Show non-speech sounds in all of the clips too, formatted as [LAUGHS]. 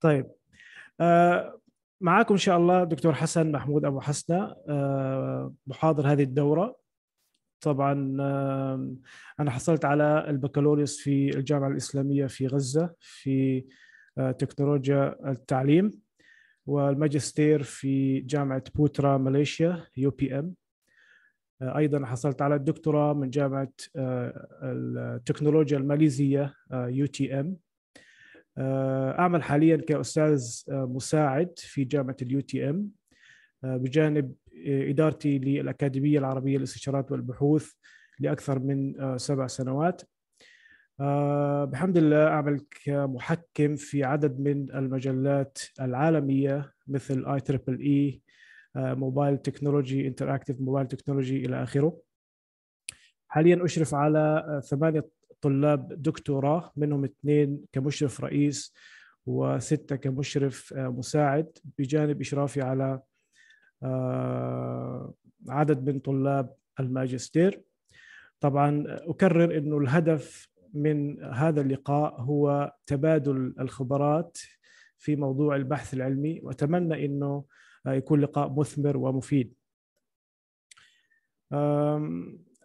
طيب آه، معاكم ان شاء الله دكتور حسن محمود ابو حسنه آه، محاضر هذه الدوره طبعا آه، انا حصلت على البكالوريوس في الجامعه الاسلاميه في غزه في تكنولوجيا التعليم والماجستير في جامعه بوترا ماليشيا يو بي ام ايضا حصلت على الدكتوراه من جامعه التكنولوجيا الماليزيه يو تي ام آه، اعمل حاليا كاستاذ آه، مساعد في جامعه اليو تي ام آه، بجانب ادارتي للاكاديميه العربيه للاستشارات والبحوث لاكثر من سبع سنوات بحمد الله اعمل كمحكم في عدد من المجلات العالميه مثل اي تريبل اي موبايل تكنولوجي انتراكتيف موبايل تكنولوجي الى اخره حاليا اشرف على ثمانيه طلاب دكتوراه منهم اثنين كمشرف رئيس وستة كمشرف آه، مساعد بجانب إشرافي على آه، عدد من طلاب الماجستير طبعا أكرر أنه الهدف من هذا اللقاء هو تبادل الخبرات في موضوع البحث العلمي وأتمنى أنه آه، يكون لقاء مثمر ومفيد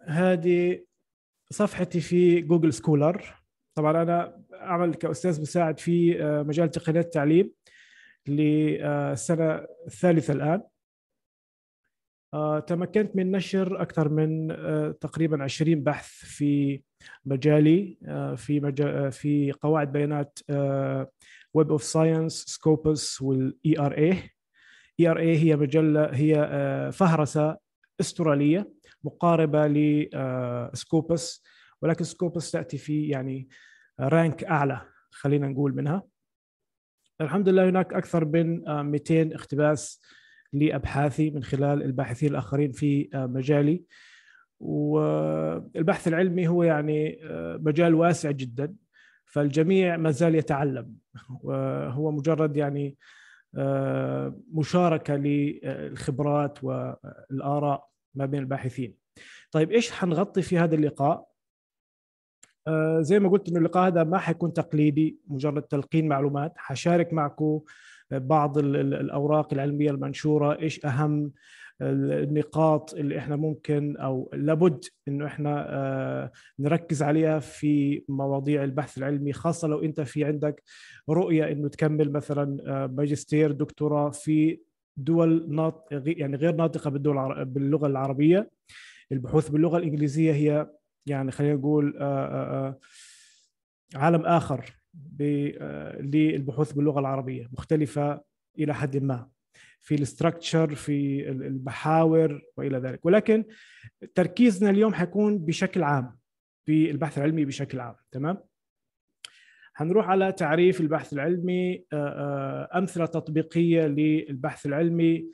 هذه صفحتي في جوجل سكولر طبعا انا اعمل كاستاذ مساعد في آه، مجال تقنيات التعليم للسنه الثالثه الان آه، تمكنت من نشر اكثر من آه، تقريبا 20 بحث في مجالي في مجال في قواعد بيانات ويب اوف ساينس سكوبس والاي ار اي اي ار اي هي مجله هي فهرسه استراليه مقاربه لسكوبس آه، ولكن سكوبس تاتي في يعني رانك اعلى خلينا نقول منها الحمد لله هناك اكثر من 200 آه، اقتباس لابحاثي من خلال الباحثين الاخرين في آه، مجالي والبحث العلمي هو يعني مجال واسع جدا فالجميع ما زال يتعلم [LAUGHS] وهو مجرد يعني مشاركه للخبرات والاراء ما بين الباحثين طيب ايش حنغطي في هذا اللقاء آه زي ما قلت انه اللقاء هذا ما حيكون تقليدي مجرد تلقين معلومات حشارك معكم آه، بعض الاوراق العلميه المنشوره ايش اهم النقاط اللي احنا ممكن او لابد انه احنا آه، نركز عليها في مواضيع البحث العلمي خاصه لو انت في عندك رؤيه انه تكمل مثلا آه، ماجستير دكتوراه في دول ناط... يعني غير ناطقه بالدول باللغه العربيه البحوث باللغه الانجليزيه هي يعني خلينا نقول آه، آه، آه، عالم اخر للبحوث باللغه العربيه مختلفه الى حد ما في الاستراكشر في المحاور والى ذلك ولكن تركيزنا اليوم حيكون بشكل عام في البحث العلمي بشكل عام تمام هنروح على تعريف البحث العلمي آه، آه، امثله تطبيقيه للبحث العلمي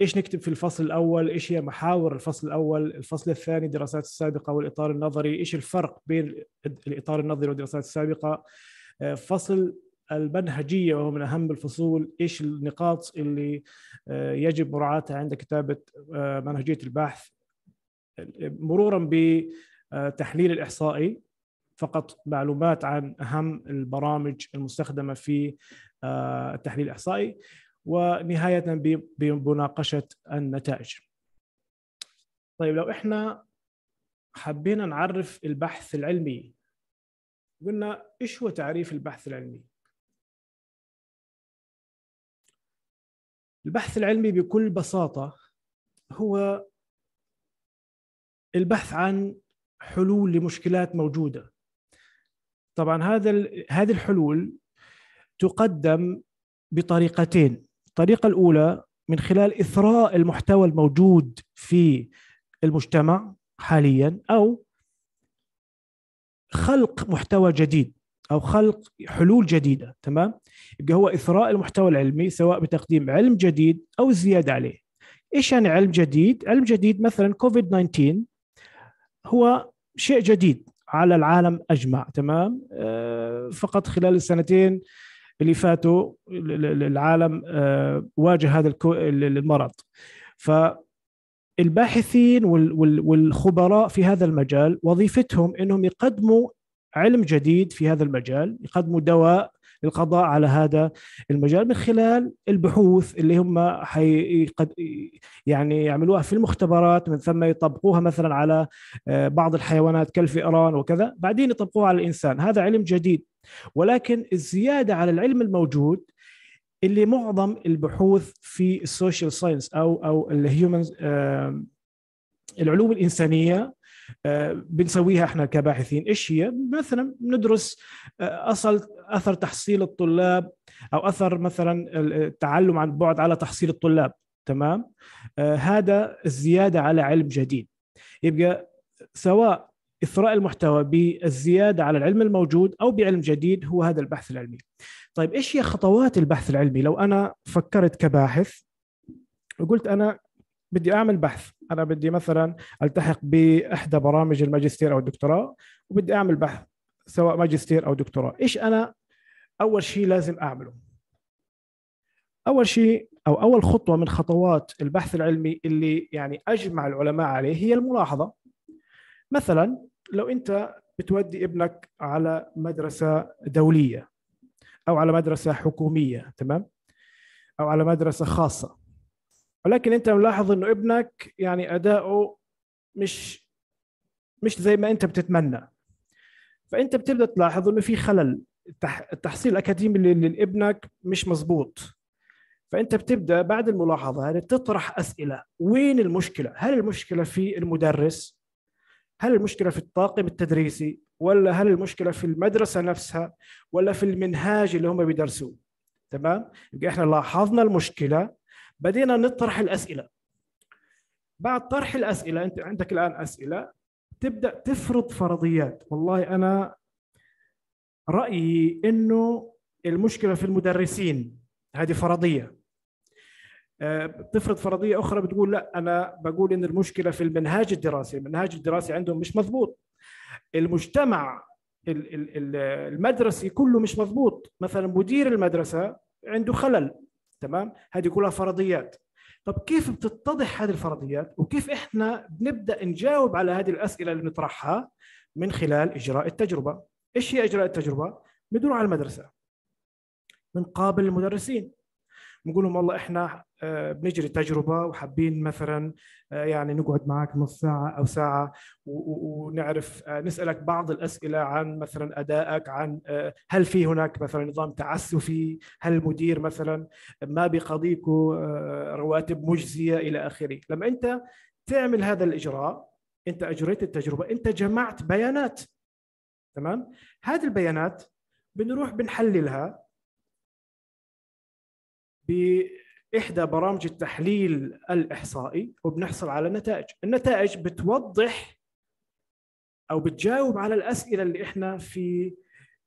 ايش نكتب في الفصل الاول ايش هي محاور الفصل الاول الفصل الثاني الدراسات السابقه والاطار النظري ايش الفرق بين الاطار النظري والدراسات السابقه آه، فصل المنهجيه وهو من اهم الفصول ايش النقاط اللي يجب مراعاتها عند كتابه منهجيه البحث مرورا بتحليل الاحصائي فقط معلومات عن اهم البرامج المستخدمه في آه، التحليل الاحصائي ونهايه بمناقشه النتائج. طيب لو احنا حبينا نعرف البحث العلمي قلنا ايش هو تعريف البحث العلمي؟ البحث العلمي بكل بساطه هو البحث عن حلول لمشكلات موجوده طبعا هذا هذه الحلول تقدم بطريقتين الطريقه الاولى من خلال اثراء المحتوى الموجود في المجتمع حاليا او خلق محتوى جديد او خلق حلول جديده تمام يبقى هو اثراء المحتوى العلمي سواء بتقديم علم جديد او الزياده عليه ايش يعني علم جديد علم جديد مثلا كوفيد 19 هو شيء جديد على العالم اجمع تمام آه، فقط خلال السنتين اللي فاتوا العالم آه، واجه هذا المرض ف الباحثين والخبراء في هذا المجال وظيفتهم انهم يقدموا علم جديد في هذا المجال يقدموا دواء للقضاء على هذا المجال من خلال البحوث اللي هم حي يعني يعملوها في المختبرات من ثم يطبقوها مثلا على آه، بعض الحيوانات كالفئران وكذا بعدين يطبقوها على الإنسان هذا علم جديد ولكن الزيادة على العلم الموجود اللي معظم البحوث في السوشيال ساينس او او الهيومنز العلوم الانسانيه آه، بنسويها احنا كباحثين ايش هي مثلا بندرس آه، اصل اثر تحصيل الطلاب او اثر مثلا التعلم عن بعد على تحصيل الطلاب تمام آه، هذا الزياده على علم جديد يبقى سواء اثراء المحتوى بالزياده على العلم الموجود او بعلم جديد هو هذا البحث العلمي. طيب ايش هي خطوات البحث العلمي؟ لو انا فكرت كباحث وقلت انا بدي اعمل بحث انا بدي مثلا التحق باحدى برامج الماجستير او الدكتوراه وبدي اعمل بحث سواء ماجستير او دكتوراه ايش انا اول شيء لازم اعمله اول شيء او اول خطوه من خطوات البحث العلمي اللي يعني اجمع العلماء عليه هي الملاحظه مثلا لو انت بتودي ابنك على مدرسه دوليه او على مدرسه حكوميه تمام او على مدرسه خاصه ولكن انت ملاحظ انه ابنك يعني اداؤه مش مش زي ما انت بتتمنى فانت بتبدا تلاحظ انه في خلل التحصيل الاكاديمي لابنك مش مزبوط فانت بتبدا بعد الملاحظه هذه تطرح اسئله وين المشكله هل المشكله في المدرس هل المشكله في الطاقم التدريسي ولا هل المشكله في المدرسه نفسها ولا في المنهاج اللي هم بيدرسوه تمام احنا لاحظنا المشكله بدينا نطرح الاسئله بعد طرح الاسئله انت عندك الان اسئله تبدا تفرض فرضيات والله انا رايي انه المشكله في المدرسين هذه فرضيه بتفرض آه، فرضيه اخرى بتقول لا انا بقول ان المشكله في المنهاج الدراسي المنهاج الدراسي عندهم مش مضبوط المجتمع المدرسي كله مش مضبوط مثلا مدير المدرسه عنده خلل تمام هذه كلها فرضيات طب كيف بتتضح هذه الفرضيات وكيف احنا بنبدا نجاوب على هذه الاسئله اللي بنطرحها من خلال اجراء التجربه ايش هي اجراء التجربه بندور على المدرسه بنقابل المدرسين بنقول لهم والله احنا آه، بنجري تجربه وحابين مثلا آه، يعني نقعد معك نص ساعه او ساعه ونعرف آه، نسالك بعض الاسئله عن مثلا ادائك عن هل في هناك مثلا نظام تعسفي؟ هل المدير مثلا ما بيقضيكوا رواتب مجزيه الى اخره، لما انت تعمل هذا الاجراء انت اجريت التجربه، انت جمعت بيانات تمام؟ هذه البيانات بنروح بنحللها إحدى برامج التحليل الإحصائي وبنحصل على نتائج النتائج بتوضح أو بتجاوب على الأسئلة اللي إحنا في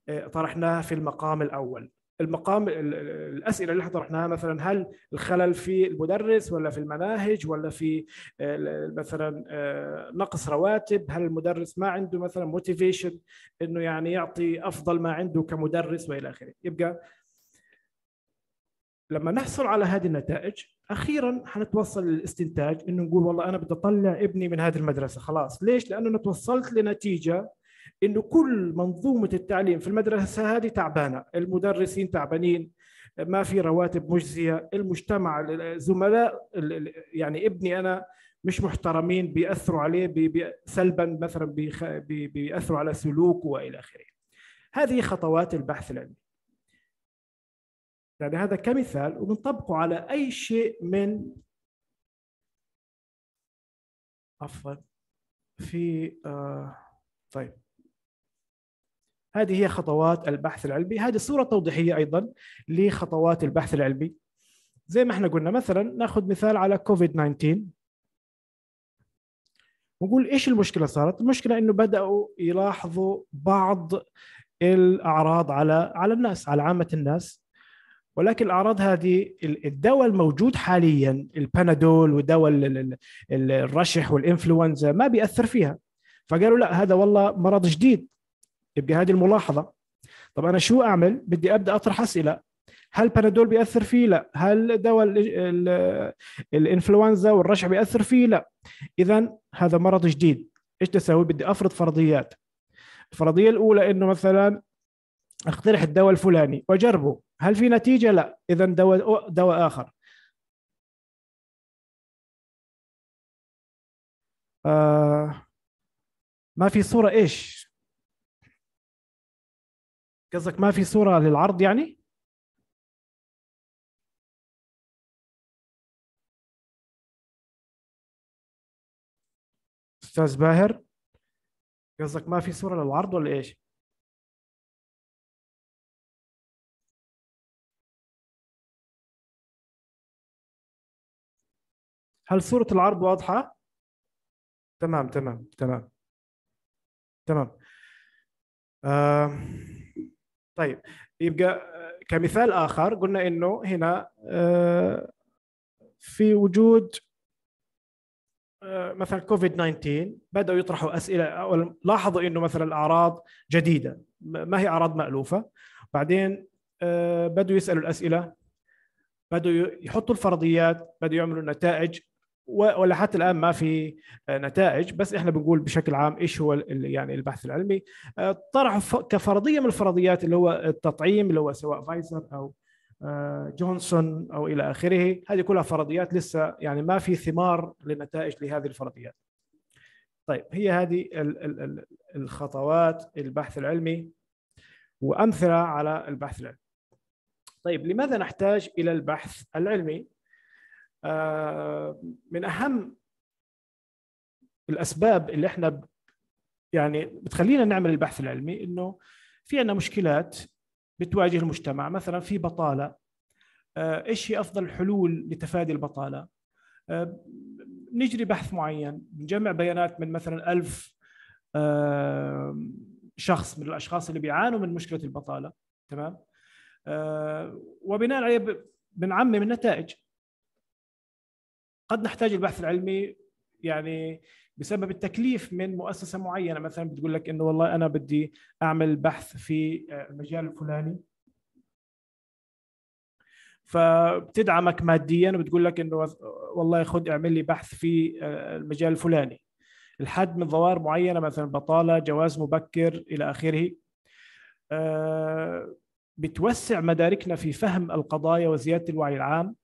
آه، طرحناها في المقام الأول المقام الاسئله اللي طرحناها مثلا هل الخلل في المدرس ولا في المناهج ولا في آه، مثلا آه، نقص رواتب هل المدرس ما عنده مثلا موتيفيشن انه يعني يعطي افضل ما عنده كمدرس والى اخره يبقى لما نحصل على هذه النتائج اخيرا حنتوصل للاستنتاج انه نقول والله انا بدي اطلع ابني من هذه المدرسه خلاص ليش لانه انا توصلت لنتيجه انه كل منظومه التعليم في المدرسه هذه تعبانه المدرسين تعبانين ما في رواتب مجزيه المجتمع الزملاء يعني ابني انا مش محترمين بياثروا عليه سلبا مثلا بياثروا على سلوكه والى اخره هذه خطوات البحث العلمي يعني هذا كمثال وبنطبقه على اي شيء من عفوا في آه طيب هذه هي خطوات البحث العلمي هذه صوره توضيحيه ايضا لخطوات البحث العلمي زي ما احنا قلنا مثلا ناخذ مثال على كوفيد 19 ونقول ايش المشكله صارت المشكله انه بداوا يلاحظوا بعض الاعراض على على الناس على عامه الناس ولكن الاعراض هذه الدواء الموجود حاليا البنادول ودواء الرشح والانفلونزا ما بياثر فيها فقالوا لا هذا والله مرض جديد يبقى هذه الملاحظه طب انا شو اعمل بدي ابدا اطرح اسئله هل بنادول بياثر فيه؟ لا، هل دواء الانفلونزا والرشح بياثر فيه؟ لا. اذا هذا مرض جديد، ايش بدي اسوي؟ بدي افرض فرضيات. الفرضيه الاولى انه مثلا اقترح الدواء الفلاني واجربه هل في نتيجه لا اذا دواء دواء اخر آه، ما في صوره ايش قصدك ما في صوره للعرض يعني استاذ باهر قصدك ما في صوره للعرض ولا ايش هل صورة العرض واضحة؟ تمام تمام تمام تمام آه طيب يبقى آه، كمثال آخر قلنا إنه هنا آه في وجود آه، مثلا كوفيد 19 بداوا يطرحوا اسئله أو لاحظوا انه مثلا الأعراض جديده ما هي اعراض مالوفه بعدين آه، بدأوا يسالوا الاسئله بدوا يحطوا الفرضيات بدوا يعملوا نتائج ولا حتى الان ما في آه، نتائج بس احنا بنقول بشكل عام ايش هو يعني البحث العلمي آه، طرحوا كفرضيه من الفرضيات اللي هو التطعيم اللي هو سواء فايزر او آه، جونسون او الى اخره هذه كلها فرضيات لسه يعني ما في ثمار لنتائج لهذه الفرضيات طيب هي هذه الخطوات البحث العلمي وامثله على البحث العلمي طيب لماذا نحتاج الى البحث العلمي آه، من اهم الاسباب اللي احنا يعني بتخلينا نعمل البحث العلمي انه في عندنا مشكلات بتواجه المجتمع مثلا في بطاله آه، ايش هي افضل الحلول لتفادي البطاله آه، نجري بحث معين نجمع بيانات من مثلا ألف شخص من الاشخاص اللي بيعانوا من مشكله البطاله تمام وبناء عليه بنعمم النتائج قد نحتاج البحث العلمي يعني بسبب التكليف من مؤسسه معينه مثلا بتقول لك انه والله انا بدي اعمل بحث في آه، المجال الفلاني فبتدعمك ماديا وبتقول لك انه والله خد اعمل لي بحث في آه، المجال الفلاني الحد من ظواهر معينه مثلا بطاله جواز مبكر الى اخره آه، بتوسع مداركنا في فهم القضايا وزياده الوعي العام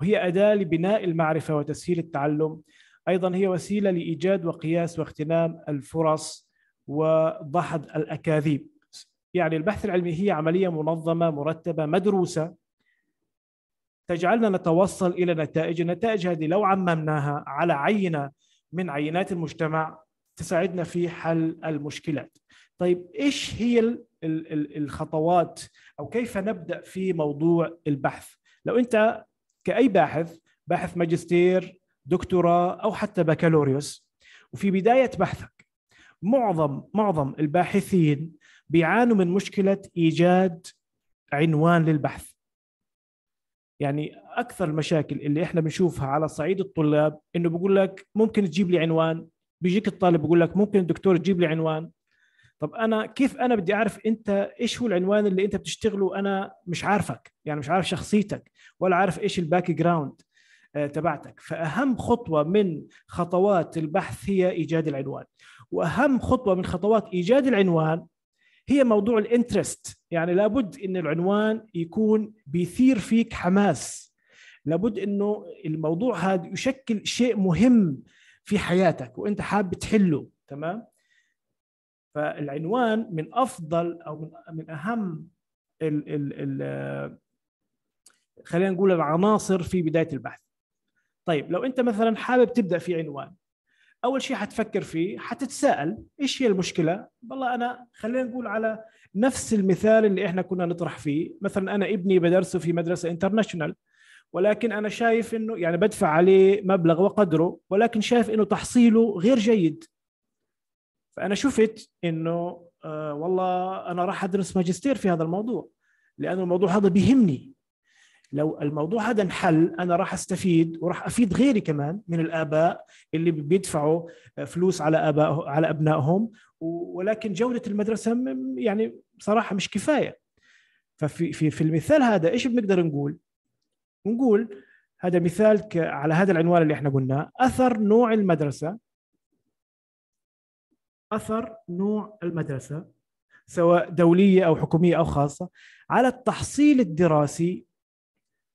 وهي أداة لبناء المعرفة وتسهيل التعلم أيضا هي وسيلة لإيجاد وقياس واغتنام الفرص وضحد الأكاذيب يعني البحث العلمي هي عملية منظمة مرتبة مدروسة تجعلنا نتوصل إلى نتائج النتائج هذه لو عممناها على عينة من عينات المجتمع تساعدنا في حل المشكلات طيب إيش هي الخطوات أو كيف نبدأ في موضوع البحث لو أنت كأي باحث باحث ماجستير دكتوراه أو حتى بكالوريوس وفي بداية بحثك معظم معظم الباحثين بيعانوا من مشكلة إيجاد عنوان للبحث يعني أكثر المشاكل اللي إحنا بنشوفها على صعيد الطلاب إنه بقول لك ممكن تجيب لي عنوان بيجيك الطالب بقول لك ممكن الدكتور تجيب لي عنوان طب انا كيف انا بدي اعرف انت ايش هو العنوان اللي انت بتشتغله انا مش عارفك يعني مش عارف شخصيتك ولا عارف ايش الباك آه، جراوند تبعتك فاهم خطوه من خطوات البحث هي ايجاد العنوان واهم خطوه من خطوات ايجاد العنوان هي موضوع الانترست يعني لابد ان العنوان يكون بيثير فيك حماس لابد انه الموضوع هذا يشكل شيء مهم في حياتك وانت حابب تحله تمام فالعنوان من افضل او من اهم ال ال ال خلينا نقول العناصر في بدايه البحث طيب لو انت مثلا حابب تبدا في عنوان اول شيء حتفكر فيه حتتساءل ايش هي المشكله والله انا خلينا نقول على نفس المثال اللي احنا كنا نطرح فيه مثلا انا ابني بدرسه في مدرسه انترناشونال ولكن انا شايف انه يعني بدفع عليه مبلغ وقدره ولكن شايف انه تحصيله غير جيد فانا شفت انه آه والله انا راح ادرس ماجستير في هذا الموضوع لانه الموضوع هذا بيهمني لو الموضوع هذا انحل انا راح استفيد وراح افيد غيري كمان من الاباء اللي بيدفعوا آه، فلوس على اباء على ابنائهم ولكن جوده المدرسه يعني بصراحه مش كفايه ففي في في المثال هذا ايش بنقدر نقول؟ نقول هذا مثال على هذا العنوان اللي احنا قلناه اثر نوع المدرسه اثر نوع المدرسه سواء دوليه او حكوميه او خاصه على التحصيل الدراسي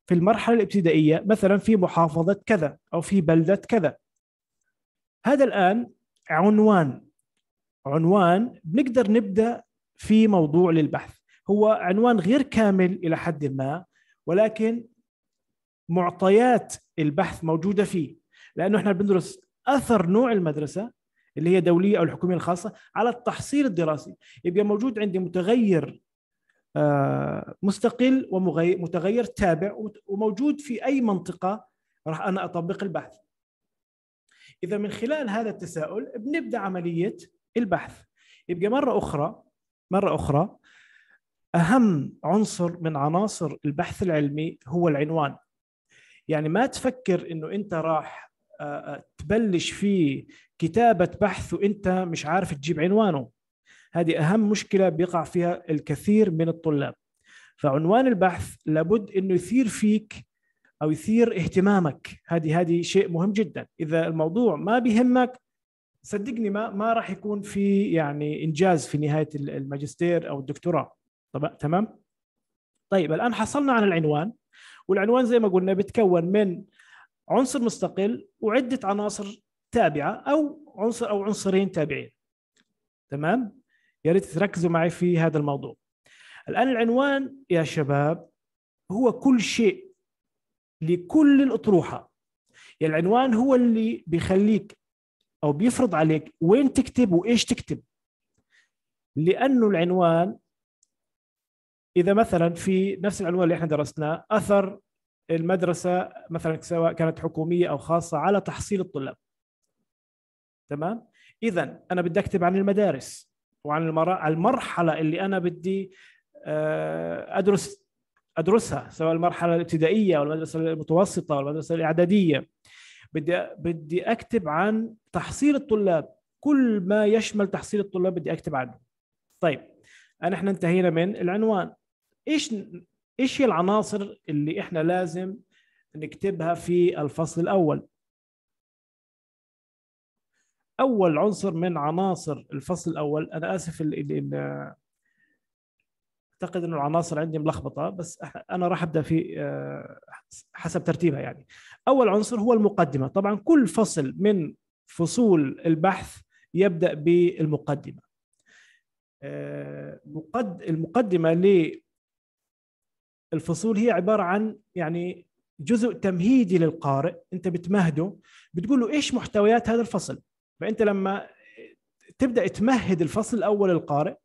في المرحله الابتدائيه مثلا في محافظه كذا او في بلده كذا هذا الان عنوان عنوان بنقدر نبدا في موضوع للبحث هو عنوان غير كامل الى حد ما ولكن معطيات البحث موجوده فيه لانه احنا بندرس اثر نوع المدرسه اللي هي دوليه او الحكوميه الخاصه على التحصيل الدراسي يبقى موجود عندي متغير آه، مستقل ومتغير تابع وموجود في اي منطقه راح انا اطبق البحث اذا من خلال هذا التساؤل بنبدا عمليه البحث يبقى مره اخرى مره اخرى اهم عنصر من عناصر البحث العلمي هو العنوان يعني ما تفكر انه انت راح آه، آه، تبلش في كتابة بحث وانت مش عارف تجيب عنوانه هذه أهم مشكلة بيقع فيها الكثير من الطلاب فعنوان البحث لابد أنه يثير فيك أو يثير اهتمامك هذه هذه شيء مهم جدا إذا الموضوع ما بيهمك صدقني ما ما راح يكون في يعني انجاز في نهايه الماجستير او الدكتوراه طب تمام طيب الان حصلنا على العنوان والعنوان زي ما قلنا بيتكون من عنصر مستقل وعده عناصر تابعه او عنصر او عنصرين تابعين تمام يا ريت تركزوا معي في هذا الموضوع الان العنوان يا شباب هو كل شيء لكل الاطروحه يعني العنوان هو اللي بيخليك او بيفرض عليك وين تكتب وايش تكتب لانه العنوان اذا مثلا في نفس العنوان اللي احنا درسناه اثر المدرسه مثلا سواء كانت حكوميه او خاصه على تحصيل الطلاب تمام اذا انا بدي اكتب عن المدارس وعن المرحله اللي انا بدي آه، ادرس ادرسها سواء المرحله الابتدائيه او المدرسه المتوسطه او المدرسه الاعداديه بدي بدي اكتب عن تحصيل الطلاب كل ما يشمل تحصيل الطلاب بدي اكتب عنه طيب انا احنا انتهينا من العنوان ايش ايش هي العناصر اللي احنا لازم نكتبها في الفصل الاول اول عنصر من عناصر الفصل الاول انا اسف اللي اعتقد انه العناصر عندي ملخبطه بس انا راح ابدا في آه، حسب ترتيبها يعني اول عنصر هو المقدمه طبعا كل فصل من فصول البحث يبدا بالمقدمه آه، المقدمه الفصول هي عباره عن يعني جزء تمهيدي للقارئ انت بتمهده بتقول له ايش محتويات هذا الفصل فانت لما تبدا تمهد الفصل الاول للقارئ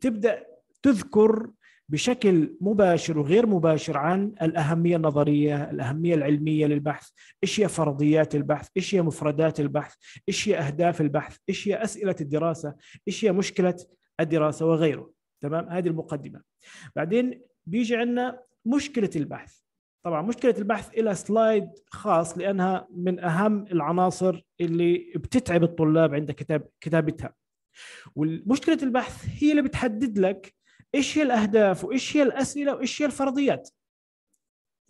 تبدا تذكر بشكل مباشر وغير مباشر عن الأهمية النظرية الأهمية العلمية للبحث إيش هي فرضيات البحث إيش هي مفردات البحث إيش هي أهداف البحث إيش هي أسئلة الدراسة إيش هي مشكلة الدراسة وغيره تمام هذه المقدمة بعدين بيجي عندنا مشكله البحث طبعا مشكله البحث الى سلايد خاص لانها من اهم العناصر اللي بتتعب الطلاب عند كتاب كتابتها ومشكله البحث هي اللي بتحدد لك ايش هي الاهداف وايش هي الاسئله وايش هي الفرضيات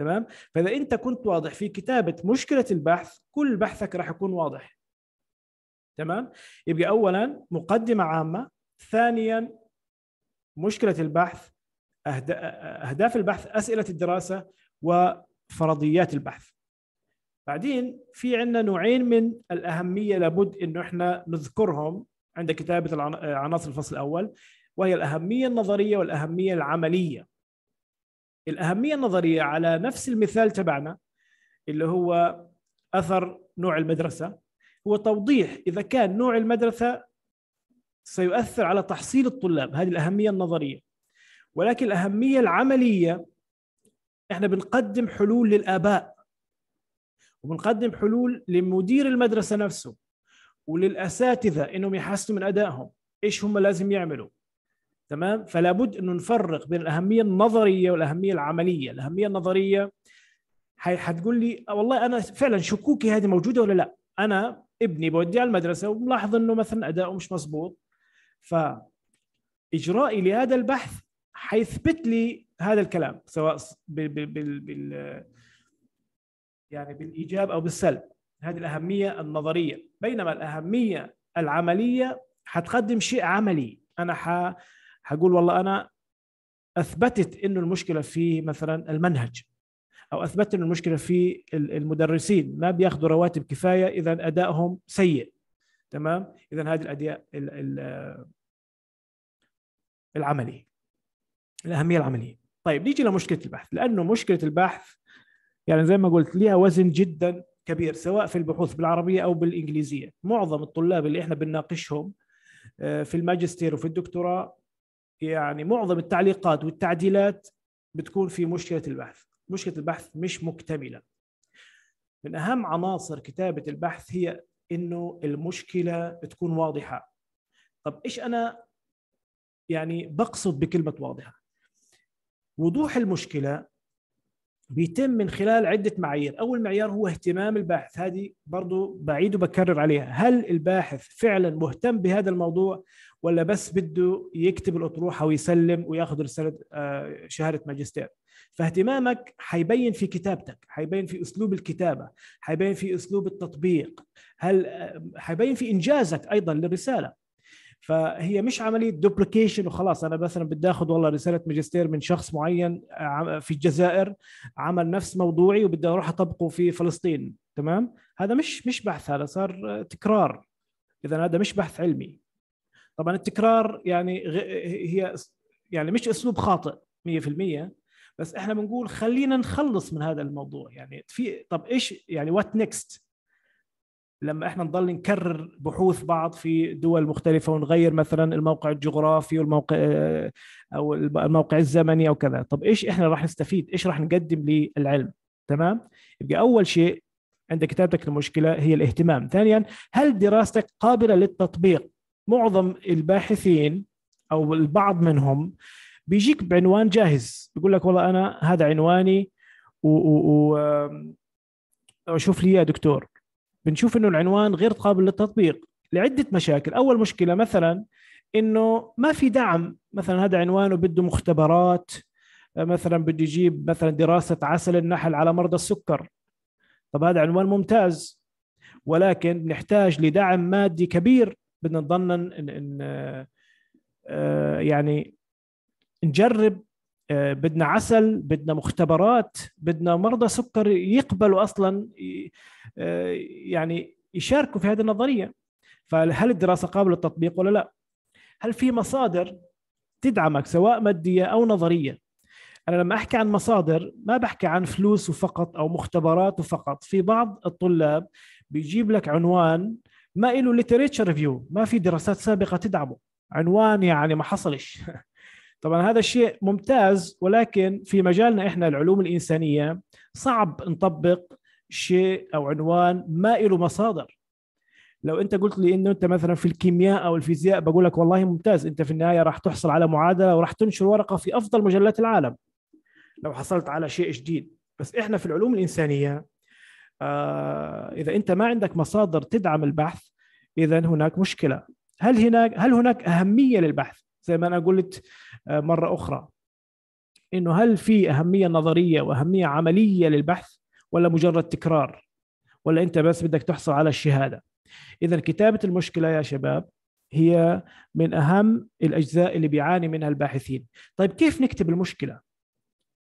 تمام فاذا انت كنت واضح في كتابه مشكله البحث كل بحثك راح يكون واضح تمام يبقى اولا مقدمه عامه ثانيا مشكله البحث اهداف البحث اسئله الدراسه وفرضيات البحث بعدين في عندنا نوعين من الاهميه لابد انه احنا نذكرهم عند كتابه عناصر الفصل الاول وهي الاهميه النظريه والاهميه العمليه الاهميه النظريه على نفس المثال تبعنا اللي هو اثر نوع المدرسه هو توضيح اذا كان نوع المدرسه سيؤثر على تحصيل الطلاب هذه الاهميه النظريه ولكن الأهمية العملية احنا بنقدم حلول للآباء وبنقدم حلول لمدير المدرسة نفسه وللأساتذة انهم يحسنوا من أدائهم ايش هم لازم يعملوا تمام فلا بد انه نفرق بين الاهميه النظريه والاهميه العمليه الاهميه النظريه حتقول لي والله انا فعلا شكوكي هذه موجوده ولا لا انا ابني بوديه على المدرسه وملاحظ انه مثلا اداؤه مش مزبوط فإجرائي اجرائي لهذا البحث حيثبت لي هذا الكلام سواء بال بال بال يعني بالايجاب او بالسلب هذه الاهميه النظريه بينما الاهميه العمليه حتقدم شيء عملي انا ح... حقول والله انا اثبتت انه المشكله في مثلا المنهج او اثبتت انه المشكله في المدرسين ما بياخذوا رواتب كفايه اذا ادائهم سيء تمام اذا هذه الاداء العملي الاهميه العمليه طيب نيجي لمشكله البحث لانه مشكله البحث يعني زي ما قلت لها وزن جدا كبير سواء في البحوث بالعربيه او بالانجليزيه معظم الطلاب اللي احنا بنناقشهم آه، في الماجستير وفي الدكتوراه يعني معظم التعليقات والتعديلات بتكون في مشكله البحث مشكله البحث مش مكتمله من اهم عناصر كتابه البحث هي انه المشكله تكون واضحه طب ايش انا يعني بقصد بكلمه واضحه وضوح المشكله بيتم من خلال عده معايير، اول معيار هو اهتمام الباحث، هذه برضه بعيد وبكرر عليها، هل الباحث فعلا مهتم بهذا الموضوع ولا بس بده يكتب الاطروحه ويسلم وياخذ رساله آه، شهاده ماجستير؟ فاهتمامك حيبين في كتابتك، حيبين في اسلوب الكتابه، حيبين في اسلوب التطبيق، هل آه، حيبين في انجازك ايضا للرساله. فهي مش عمليه دوبليكيشن وخلاص انا مثلا بدي اخذ والله رساله ماجستير من شخص معين في الجزائر عمل نفس موضوعي وبدي اروح اطبقه في فلسطين تمام هذا مش مش بحث هذا صار تكرار اذا هذا مش بحث علمي طبعا التكرار يعني هي يعني مش اسلوب خاطئ 100% بس احنا بنقول خلينا نخلص من هذا الموضوع يعني في طب ايش يعني وات نيكست لما احنا نضل نكرر بحوث بعض في دول مختلفه ونغير مثلا الموقع الجغرافي والموقع آه، او الموقع الزمني او كذا طب ايش احنا راح نستفيد ايش راح نقدم للعلم تمام يبقى اول شيء عند كتابتك المشكله هي الاهتمام ثانيا هل دراستك قابله للتطبيق معظم الباحثين او البعض منهم بيجيك بعنوان جاهز يقول لك والله انا هذا عنواني و, و... و... شوف لي يا دكتور بنشوف انه العنوان غير قابل للتطبيق لعده مشاكل اول مشكله مثلا انه ما في دعم مثلا هذا عنوانه بده مختبرات آه، مثلا بده يجيب مثلا دراسه عسل النحل على مرضى السكر طب هذا عنوان ممتاز ولكن نحتاج لدعم مادي كبير بدنا نضلنا آه، آه، يعني نجرب آه، بدنا عسل بدنا مختبرات بدنا مرضى سكر يقبلوا اصلا آه، يعني يشاركوا في هذه النظريه فهل الدراسه قابله للتطبيق ولا لا هل في مصادر تدعمك سواء ماديه او نظريه انا لما احكي عن مصادر ما بحكي عن فلوس فقط او مختبرات فقط في بعض الطلاب بيجيب لك عنوان ما له ليتريتشر ريفيو ما في دراسات سابقه تدعمه عنوان يعني ما حصلش [LAUGHS] طبعا هذا الشيء ممتاز ولكن في مجالنا احنا العلوم الانسانيه صعب نطبق شيء او عنوان ما له مصادر لو انت قلت لي انه انت مثلا في الكيمياء او الفيزياء بقول لك والله ممتاز انت في النهايه راح تحصل على معادله وراح تنشر ورقه في افضل مجلات العالم لو حصلت على شيء جديد بس احنا في العلوم الانسانيه آه اذا انت ما عندك مصادر تدعم البحث اذا هناك مشكله هل هناك هل هناك اهميه للبحث زي ما انا قلت آه، مره اخرى انه هل في اهميه نظريه واهميه عمليه للبحث ولا مجرد تكرار ولا انت بس بدك تحصل على الشهاده اذا كتابه المشكله يا شباب هي من اهم الاجزاء اللي بيعاني منها الباحثين طيب كيف نكتب المشكله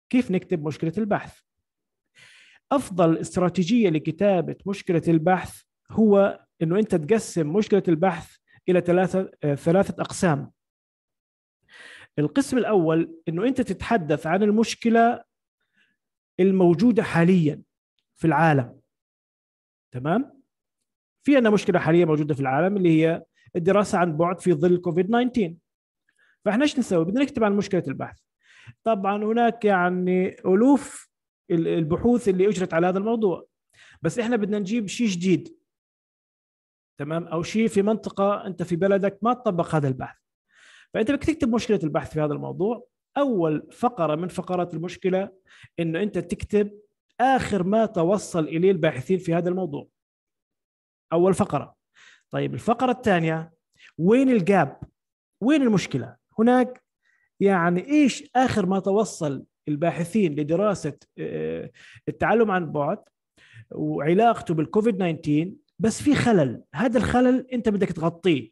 كيف نكتب مشكله البحث افضل استراتيجيه لكتابه مشكله البحث هو انه انت تقسم مشكله البحث الى ثلاثه آه، ثلاثه اقسام القسم الاول انه انت تتحدث عن المشكله الموجوده حاليا في العالم تمام في عندنا مشكله حاليه موجوده في العالم اللي هي الدراسه عن بعد في ظل كوفيد 19 فاحنا ايش نسوي بدنا نكتب عن مشكله البحث طبعا هناك يعني الوف البحوث اللي اجرت على هذا الموضوع بس احنا بدنا نجيب شيء جديد تمام او شيء في منطقه انت في بلدك ما تطبق هذا البحث فانت بدك تكتب مشكله البحث في هذا الموضوع اول فقره من فقرات المشكله انه انت تكتب اخر ما توصل اليه الباحثين في هذا الموضوع اول فقره طيب الفقره الثانيه وين الجاب وين المشكله هناك يعني ايش اخر ما توصل الباحثين لدراسه آه، التعلم عن بعد وعلاقته بالكوفيد 19 بس في خلل هذا الخلل انت بدك تغطيه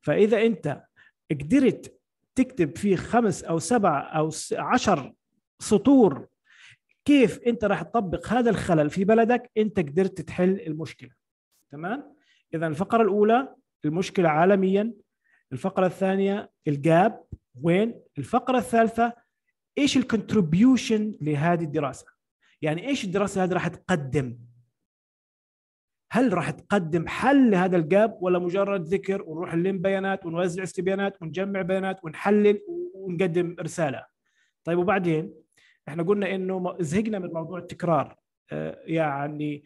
فاذا انت قدرت تكتب فيه خمس او سبع او عشر سطور كيف انت راح تطبق هذا الخلل في بلدك انت قدرت تحل المشكله تمام اذا الفقره الاولى المشكله عالميا الفقره الثانيه الجاب وين الفقره الثالثه ايش الكونتريبيوشن لهذه الدراسه يعني ايش الدراسه هذه راح تقدم هل راح تقدم حل لهذا الجاب ولا مجرد ذكر ونروح نلم بيانات ونوزع استبيانات ونجمع بيانات ونحلل ونقدم رساله طيب وبعدين احنا قلنا انه زهقنا من موضوع التكرار آه، يعني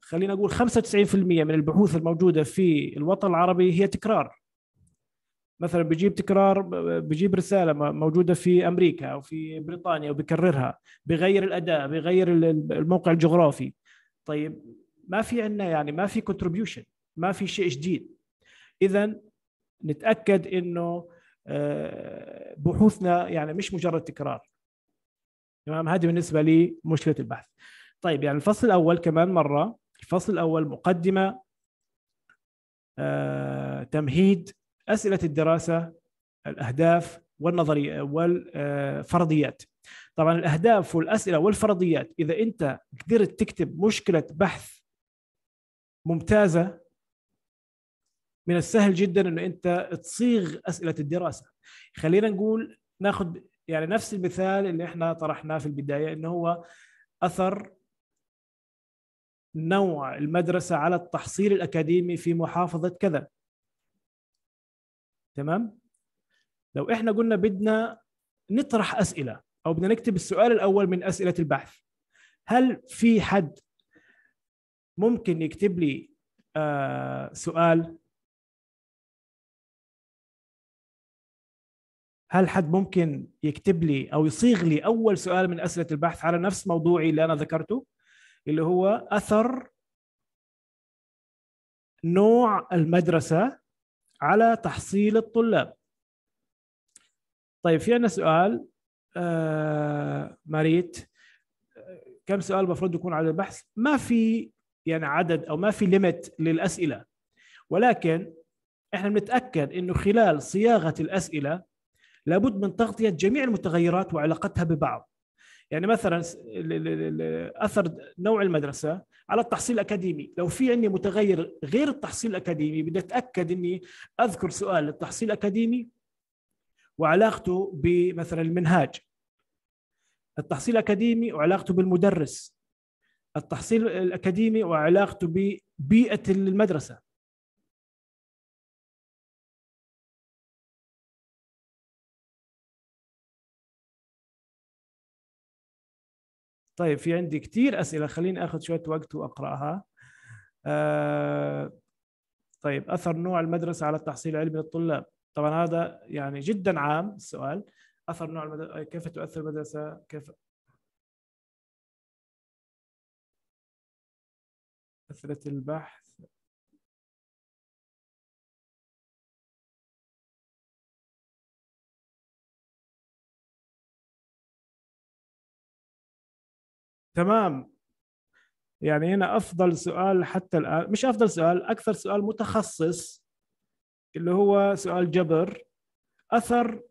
خلينا نقول 95% من البحوث الموجوده في الوطن العربي هي تكرار مثلا بجيب تكرار بجيب رساله موجوده في امريكا او في بريطانيا وبكررها بغير الاداء بغير الموقع الجغرافي طيب ما في عندنا يعني ما في كونتريبيوشن ما في شيء جديد اذا نتاكد انه آه، بحوثنا يعني مش مجرد تكرار تمام هذه بالنسبه لي مشكله البحث طيب يعني الفصل الاول كمان مره الفصل الاول مقدمه آه، تمهيد اسئله الدراسه الاهداف والنظريه والفرضيات طبعا الاهداف والاسئله والفرضيات اذا انت قدرت تكتب مشكله بحث ممتازه من السهل جدا انه انت تصيغ اسئله الدراسه خلينا نقول ناخذ يعني نفس المثال اللي احنا طرحناه في البدايه انه هو اثر نوع المدرسه على التحصيل الاكاديمي في محافظه كذا تمام لو احنا قلنا بدنا نطرح اسئله او بدنا نكتب السؤال الاول من اسئله البحث هل في حد ممكن يكتب لي آه سؤال هل حد ممكن يكتب لي او يصيغ لي اول سؤال من اسئله البحث على نفس موضوعي اللي انا ذكرته اللي هو اثر نوع المدرسه على تحصيل الطلاب طيب في عندنا سؤال آه ماريت كم سؤال المفروض يكون على البحث ما في يعني عدد او ما في ليميت للاسئله ولكن احنا بنتاكد انه خلال صياغه الاسئله لابد من تغطيه جميع المتغيرات وعلاقتها ببعض يعني مثلا اثر نوع المدرسه على التحصيل الاكاديمي لو في عندي متغير غير التحصيل الاكاديمي بدي اتاكد اني اذكر سؤال للتحصيل الاكاديمي وعلاقته بمثلا المنهاج التحصيل الاكاديمي وعلاقته بالمدرس التحصيل الاكاديمي وعلاقته ببيئه المدرسه طيب في عندي كثير اسئله خليني اخذ شويه وقت واقراها آه طيب اثر نوع المدرسه على التحصيل العلمي للطلاب طبعا هذا يعني جدا عام السؤال اثر نوع المدرسة كيف تؤثر المدرسه كيف كثرة البحث تمام يعني هنا افضل سؤال حتى الان مش افضل سؤال اكثر سؤال متخصص اللي هو سؤال جبر اثر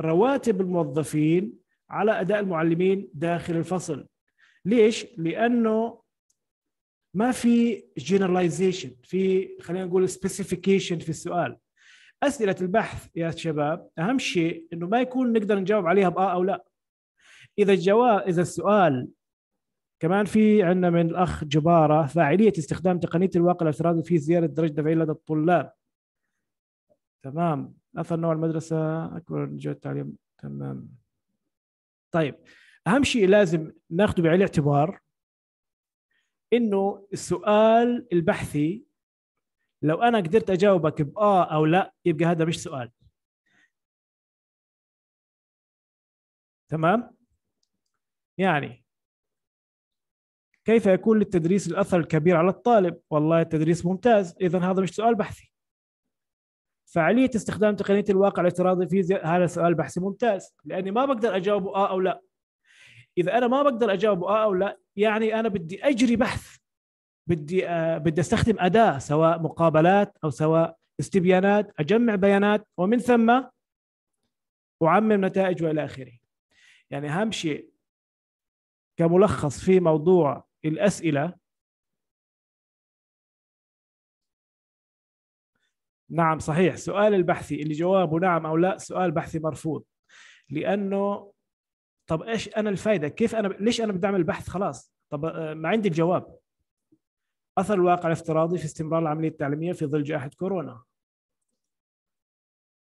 رواتب الموظفين على اداء المعلمين داخل الفصل ليش لانه ما في جنراليزيشن في خلينا نقول سبيسيفيكيشن في السؤال اسئله البحث يا شباب اهم شيء انه ما يكون نقدر نجاوب عليها باه او لا اذا الجواب اذا السؤال كمان في عندنا من الاخ جباره فاعليه استخدام تقنيه الواقع الافتراضي في زياده درجه التفاعل لدى الطلاب تمام اثر نوع المدرسه اكبر من التعليم تمام طيب اهم شيء لازم ناخذه بعين الاعتبار انه السؤال البحثي لو انا قدرت اجاوبك باه او لا يبقى هذا مش سؤال تمام يعني كيف يكون للتدريس الاثر الكبير على الطالب والله التدريس ممتاز اذا هذا مش سؤال بحثي فعاليه استخدام تقنيه الواقع الافتراضي في هذا سؤال بحثي ممتاز لاني ما بقدر اجاوبه اه او لا اذا انا ما بقدر اجاوبه اه او لا يعني انا بدي اجري بحث بدي آه، بدي استخدم اداه سواء مقابلات او سواء استبيانات اجمع بيانات ومن ثم اعمم نتائج والى اخره يعني اهم شيء كملخص في موضوع الاسئله نعم صحيح سؤال البحثي اللي جوابه نعم او لا سؤال بحثي مرفوض لانه طب ايش انا الفائده كيف انا ليش انا بدي اعمل بحث خلاص طب آه، ما عندي الجواب اثر الواقع الافتراضي في استمرار العمليه التعليميه في ظل جائحه كورونا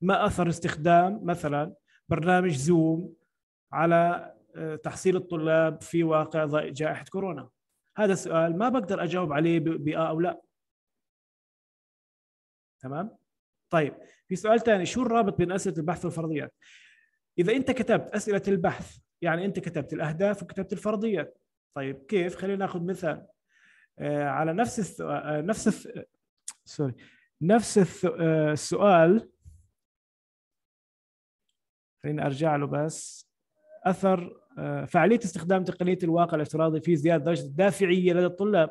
ما اثر استخدام مثلا برنامج زوم على آه، تحصيل الطلاب في واقع جائحه كورونا هذا السؤال ما بقدر اجاوب عليه باه او لا تمام طيب في سؤال ثاني شو الرابط بين اسئله البحث والفرضيات اذا انت كتبت اسئله البحث يعني انت كتبت الاهداف وكتبت الفرضيات طيب كيف خلينا ناخذ مثال آه، على نفس السؤال آه، نفس سوري نفس آه، السؤال خليني ارجع له بس اثر فعاليه استخدام تقنيه الواقع الافتراضي في زياده درجه الدافعيه لدى الطلاب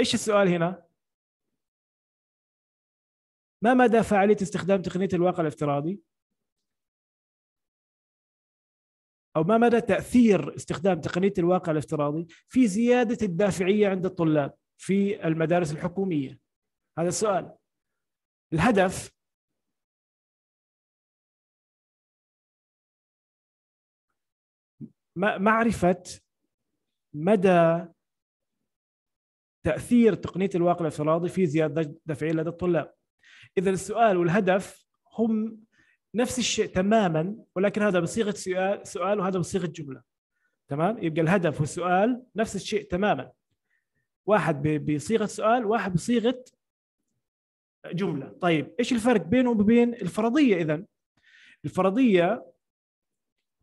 ايش السؤال هنا ما مدى فعاليه استخدام تقنيه الواقع الافتراضي او ما مدى تاثير استخدام تقنيه الواقع الافتراضي في زياده الدافعيه عند الطلاب في المدارس الحكوميه؟ هذا السؤال. الهدف معرفه مدى تاثير تقنيه الواقع الافتراضي في زياده الدافعيه لدى الطلاب. اذا السؤال والهدف هم نفس الشيء تماما ولكن هذا بصيغه سؤال سؤال وهذا بصيغه جمله تمام يبقى الهدف والسؤال نفس الشيء تماما واحد بصيغه سؤال واحد بصيغه جمله طيب ايش الفرق بينه وبين الفرضيه اذا الفرضيه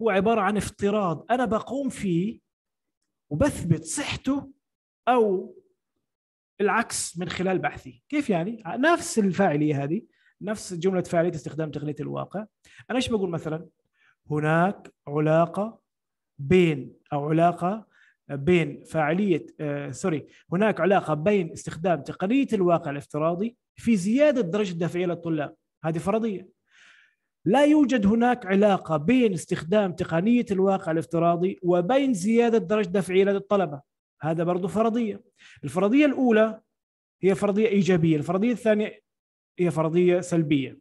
هو عباره عن افتراض انا بقوم فيه وبثبت صحته او العكس من خلال بحثي كيف يعني نفس الفاعليه هذه نفس جمله فعاليه استخدام تقنيه الواقع انا ايش بقول مثلا هناك علاقه بين او علاقه بين فاعليه آه سوري هناك علاقه بين استخدام تقنيه الواقع الافتراضي في زياده درجه الدافعيه للطلاب هذه فرضيه لا يوجد هناك علاقه بين استخدام تقنيه الواقع الافتراضي وبين زياده درجه الدافعيه لدى الطلبه هذا برضو فرضيه الفرضيه الاولى هي فرضيه ايجابيه الفرضيه الثانيه هي فرضيه سلبيه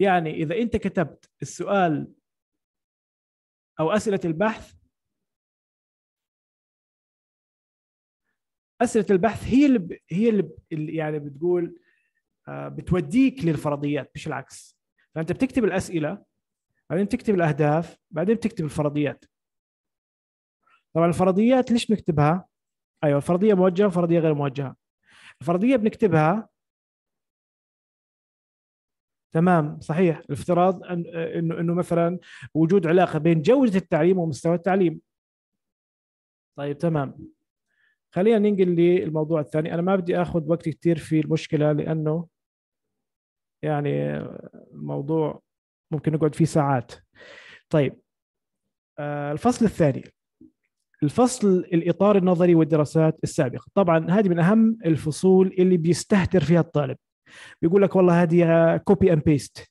يعني اذا انت كتبت السؤال او اسئله البحث اسئله البحث هي اللي ب... هي اللي, ب... اللي يعني بتقول آه، بتوديك للفرضيات مش العكس فانت بتكتب الاسئله بعدين تكتب الاهداف بعدين بتكتب الفرضيات طبعا الفرضيات ليش بنكتبها ايوه فرضيه موجهه وفرضيه غير موجهه الفرضيه بنكتبها تمام صحيح الافتراض انه انه مثلا وجود علاقه بين جوده التعليم ومستوى التعليم طيب تمام خلينا ننقل للموضوع الثاني انا ما بدي اخذ وقت كثير في المشكله لانه يعني الموضوع ممكن نقعد فيه ساعات طيب آه، الفصل الثاني الفصل الاطار النظري والدراسات السابقه طبعا هذه من اهم الفصول اللي بيستهتر فيها الطالب بيقول لك والله هذه كوبي اند بيست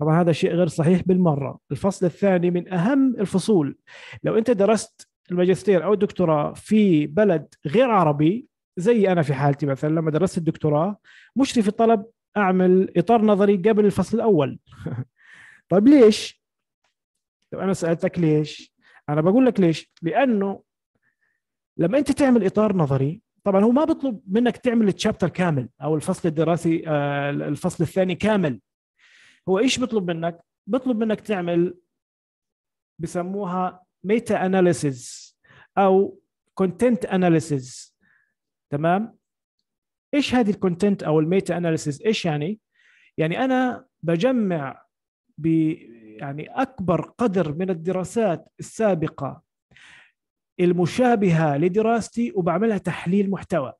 طبعا هذا شيء غير صحيح بالمره الفصل الثاني من اهم الفصول لو انت درست الماجستير او الدكتوراه في بلد غير عربي زي انا في حالتي مثلا لما درست الدكتوراه مشرف الطلب اعمل اطار نظري قبل الفصل الاول [LAUGHS] طيب ليش؟ لو طيب انا سالتك ليش؟ انا بقول لك ليش لانه لما انت تعمل اطار نظري طبعا هو ما بيطلب منك تعمل التشابتر كامل او الفصل الدراسي آه، الفصل الثاني كامل هو ايش بيطلب منك بيطلب منك تعمل بسموها ميتا اناليسيز او كونتنت اناليسيز تمام ايش هذه الكونتنت او الميتا اناليسيز ايش يعني يعني انا بجمع يعني أكبر قدر من الدراسات السابقة المشابهة لدراستي وبعملها تحليل محتوى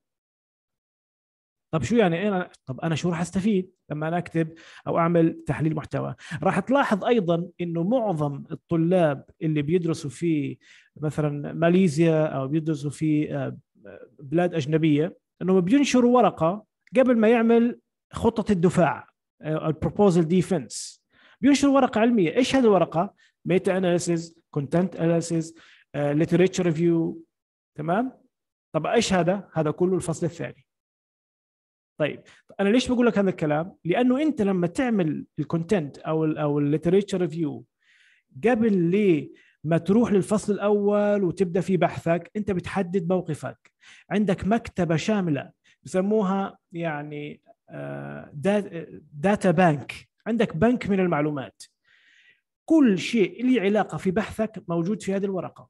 طب شو يعني أنا طب أنا شو راح أستفيد لما أنا أكتب أو أعمل تحليل محتوى راح تلاحظ أيضا أنه معظم الطلاب اللي بيدرسوا في مثلا ماليزيا أو بيدرسوا في آه، بلاد أجنبية أنهم بينشروا ورقة قبل ما يعمل خطة الدفاع آه، البروبوزل ديفنس بينشر ورقه علميه ايش هذه الورقه ميتا اناليسيز كونتنت اناليسيز ليتريتشر ريفيو تمام طب ايش هذا هذا كله الفصل الثاني طيب انا ليش بقول لك هذا الكلام لانه انت لما تعمل الكونتنت او الـ او الليتريتشر ريفيو قبل لي ما تروح للفصل الاول وتبدا في بحثك انت بتحدد موقفك عندك مكتبه شامله بسموها يعني داتا uh, بانك عندك بنك من المعلومات كل شيء له علاقه في بحثك موجود في هذه الورقه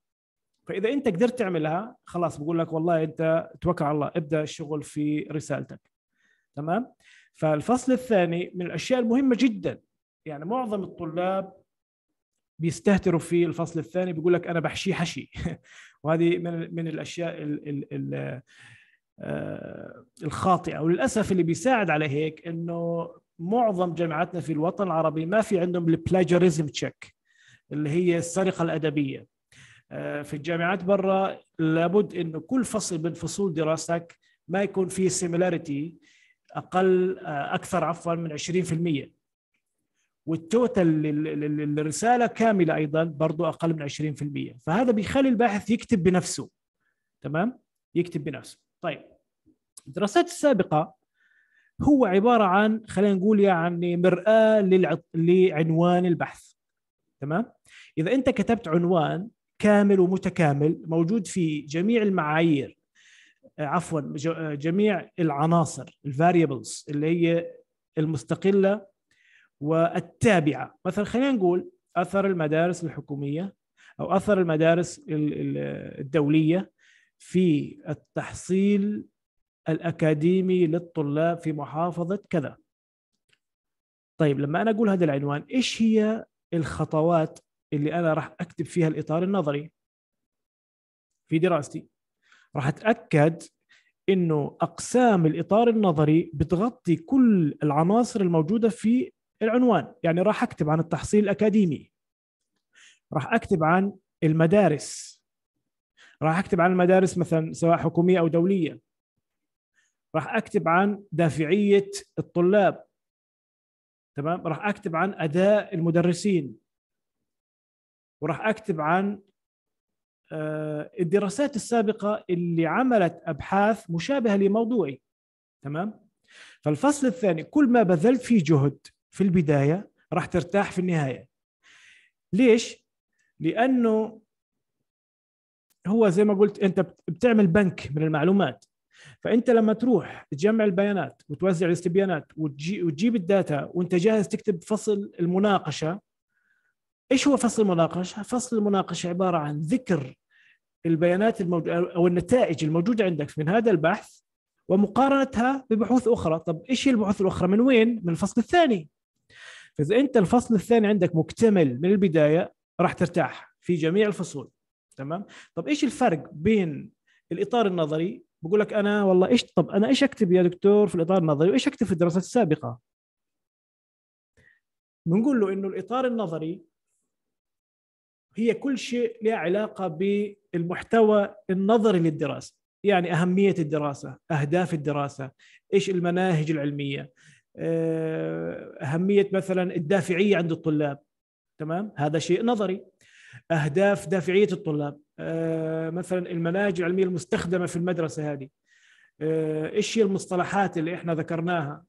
فاذا انت قدرت تعملها خلاص بقول لك والله انت توكل على الله ابدا الشغل في رسالتك تمام فالفصل الثاني من الاشياء المهمه جدا يعني معظم الطلاب بيستهتروا في الفصل الثاني بيقول لك انا بحشي حشي [LAUGHS] وهذه من من الاشياء الـ الـ الـ آه، الخاطئه وللاسف اللي بيساعد على هيك انه معظم جامعاتنا في الوطن العربي ما في عندهم البلاجيريزم تشيك اللي هي السرقه الادبيه آه، في الجامعات برا لابد انه كل فصل من فصول دراستك ما يكون فيه سيميلاريتي اقل آه، اكثر عفوا من 20% والتوتال للرساله كامله ايضا برضو اقل من 20% فهذا بيخلي الباحث يكتب بنفسه تمام يكتب بنفسه طيب الدراسات السابقه هو عباره عن خلينا نقول يعني مراه لعنوان البحث تمام اذا انت كتبت عنوان كامل ومتكامل موجود في جميع المعايير آه، عفوا آه، جميع العناصر الفاريبلز اللي هي المستقله والتابعه مثلا خلينا نقول اثر المدارس الحكوميه او اثر المدارس الدوليه في التحصيل الأكاديمي للطلاب في محافظة كذا طيب لما أنا أقول هذا العنوان إيش هي الخطوات اللي أنا راح أكتب فيها الإطار النظري في دراستي راح أتأكد انه اقسام الاطار النظري بتغطي كل العناصر الموجوده في العنوان يعني راح اكتب عن التحصيل الاكاديمي راح اكتب عن المدارس راح اكتب عن المدارس مثلا سواء حكوميه او دوليه راح اكتب عن دافعيه الطلاب تمام راح اكتب عن اداء المدرسين وراح اكتب عن آه، الدراسات السابقه اللي عملت ابحاث مشابهه لموضوعي تمام فالفصل الثاني كل ما بذلت فيه جهد في البدايه راح ترتاح في النهايه ليش لانه هو زي ما قلت انت بتعمل بنك من المعلومات فانت لما تروح تجمع البيانات وتوزع الاستبيانات وتجي وتجيب الداتا وانت جاهز تكتب فصل المناقشه ايش هو فصل المناقشه؟ فصل المناقشه عباره عن ذكر البيانات الموجو... او النتائج الموجوده عندك من هذا البحث ومقارنتها ببحوث اخرى، طب ايش هي البحوث الاخرى؟ من وين؟ من الفصل الثاني. فاذا انت الفصل الثاني عندك مكتمل من البدايه راح ترتاح في جميع الفصول. تمام؟ طب ايش الفرق بين الاطار النظري بقول لك انا والله ايش طب انا ايش اكتب يا دكتور في الاطار النظري وايش اكتب في الدراسات السابقه بنقول له انه الاطار النظري هي كل شيء له علاقه بالمحتوى النظري للدراسه يعني اهميه الدراسه اهداف الدراسه ايش المناهج العلميه آه، اهميه مثلا الدافعيه عند الطلاب تمام هذا شيء نظري اهداف دافعيه الطلاب آه، مثلا المناهج العلميه المستخدمه في المدرسه هذه آه، ايش هي المصطلحات اللي احنا ذكرناها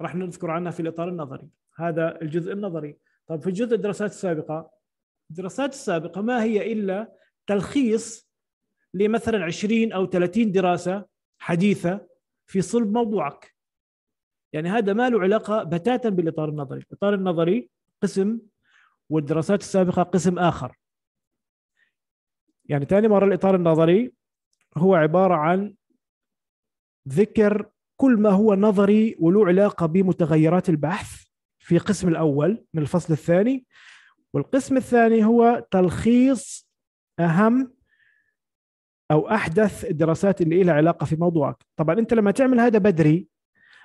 راح نذكر عنها في الاطار النظري هذا الجزء النظري طب في جزء الدراسات السابقه الدراسات السابقه ما هي الا تلخيص لمثلا 20 او 30 دراسه حديثه في صلب موضوعك يعني هذا ما له علاقه بتاتا بالاطار النظري الاطار النظري قسم والدراسات السابقه قسم اخر يعني ثاني مرة الإطار النظري هو عبارة عن ذكر كل ما هو نظري وله علاقة بمتغيرات البحث في القسم الأول من الفصل الثاني والقسم الثاني هو تلخيص أهم أو أحدث الدراسات اللي لها علاقة في موضوعك طبعا أنت لما تعمل هذا بدري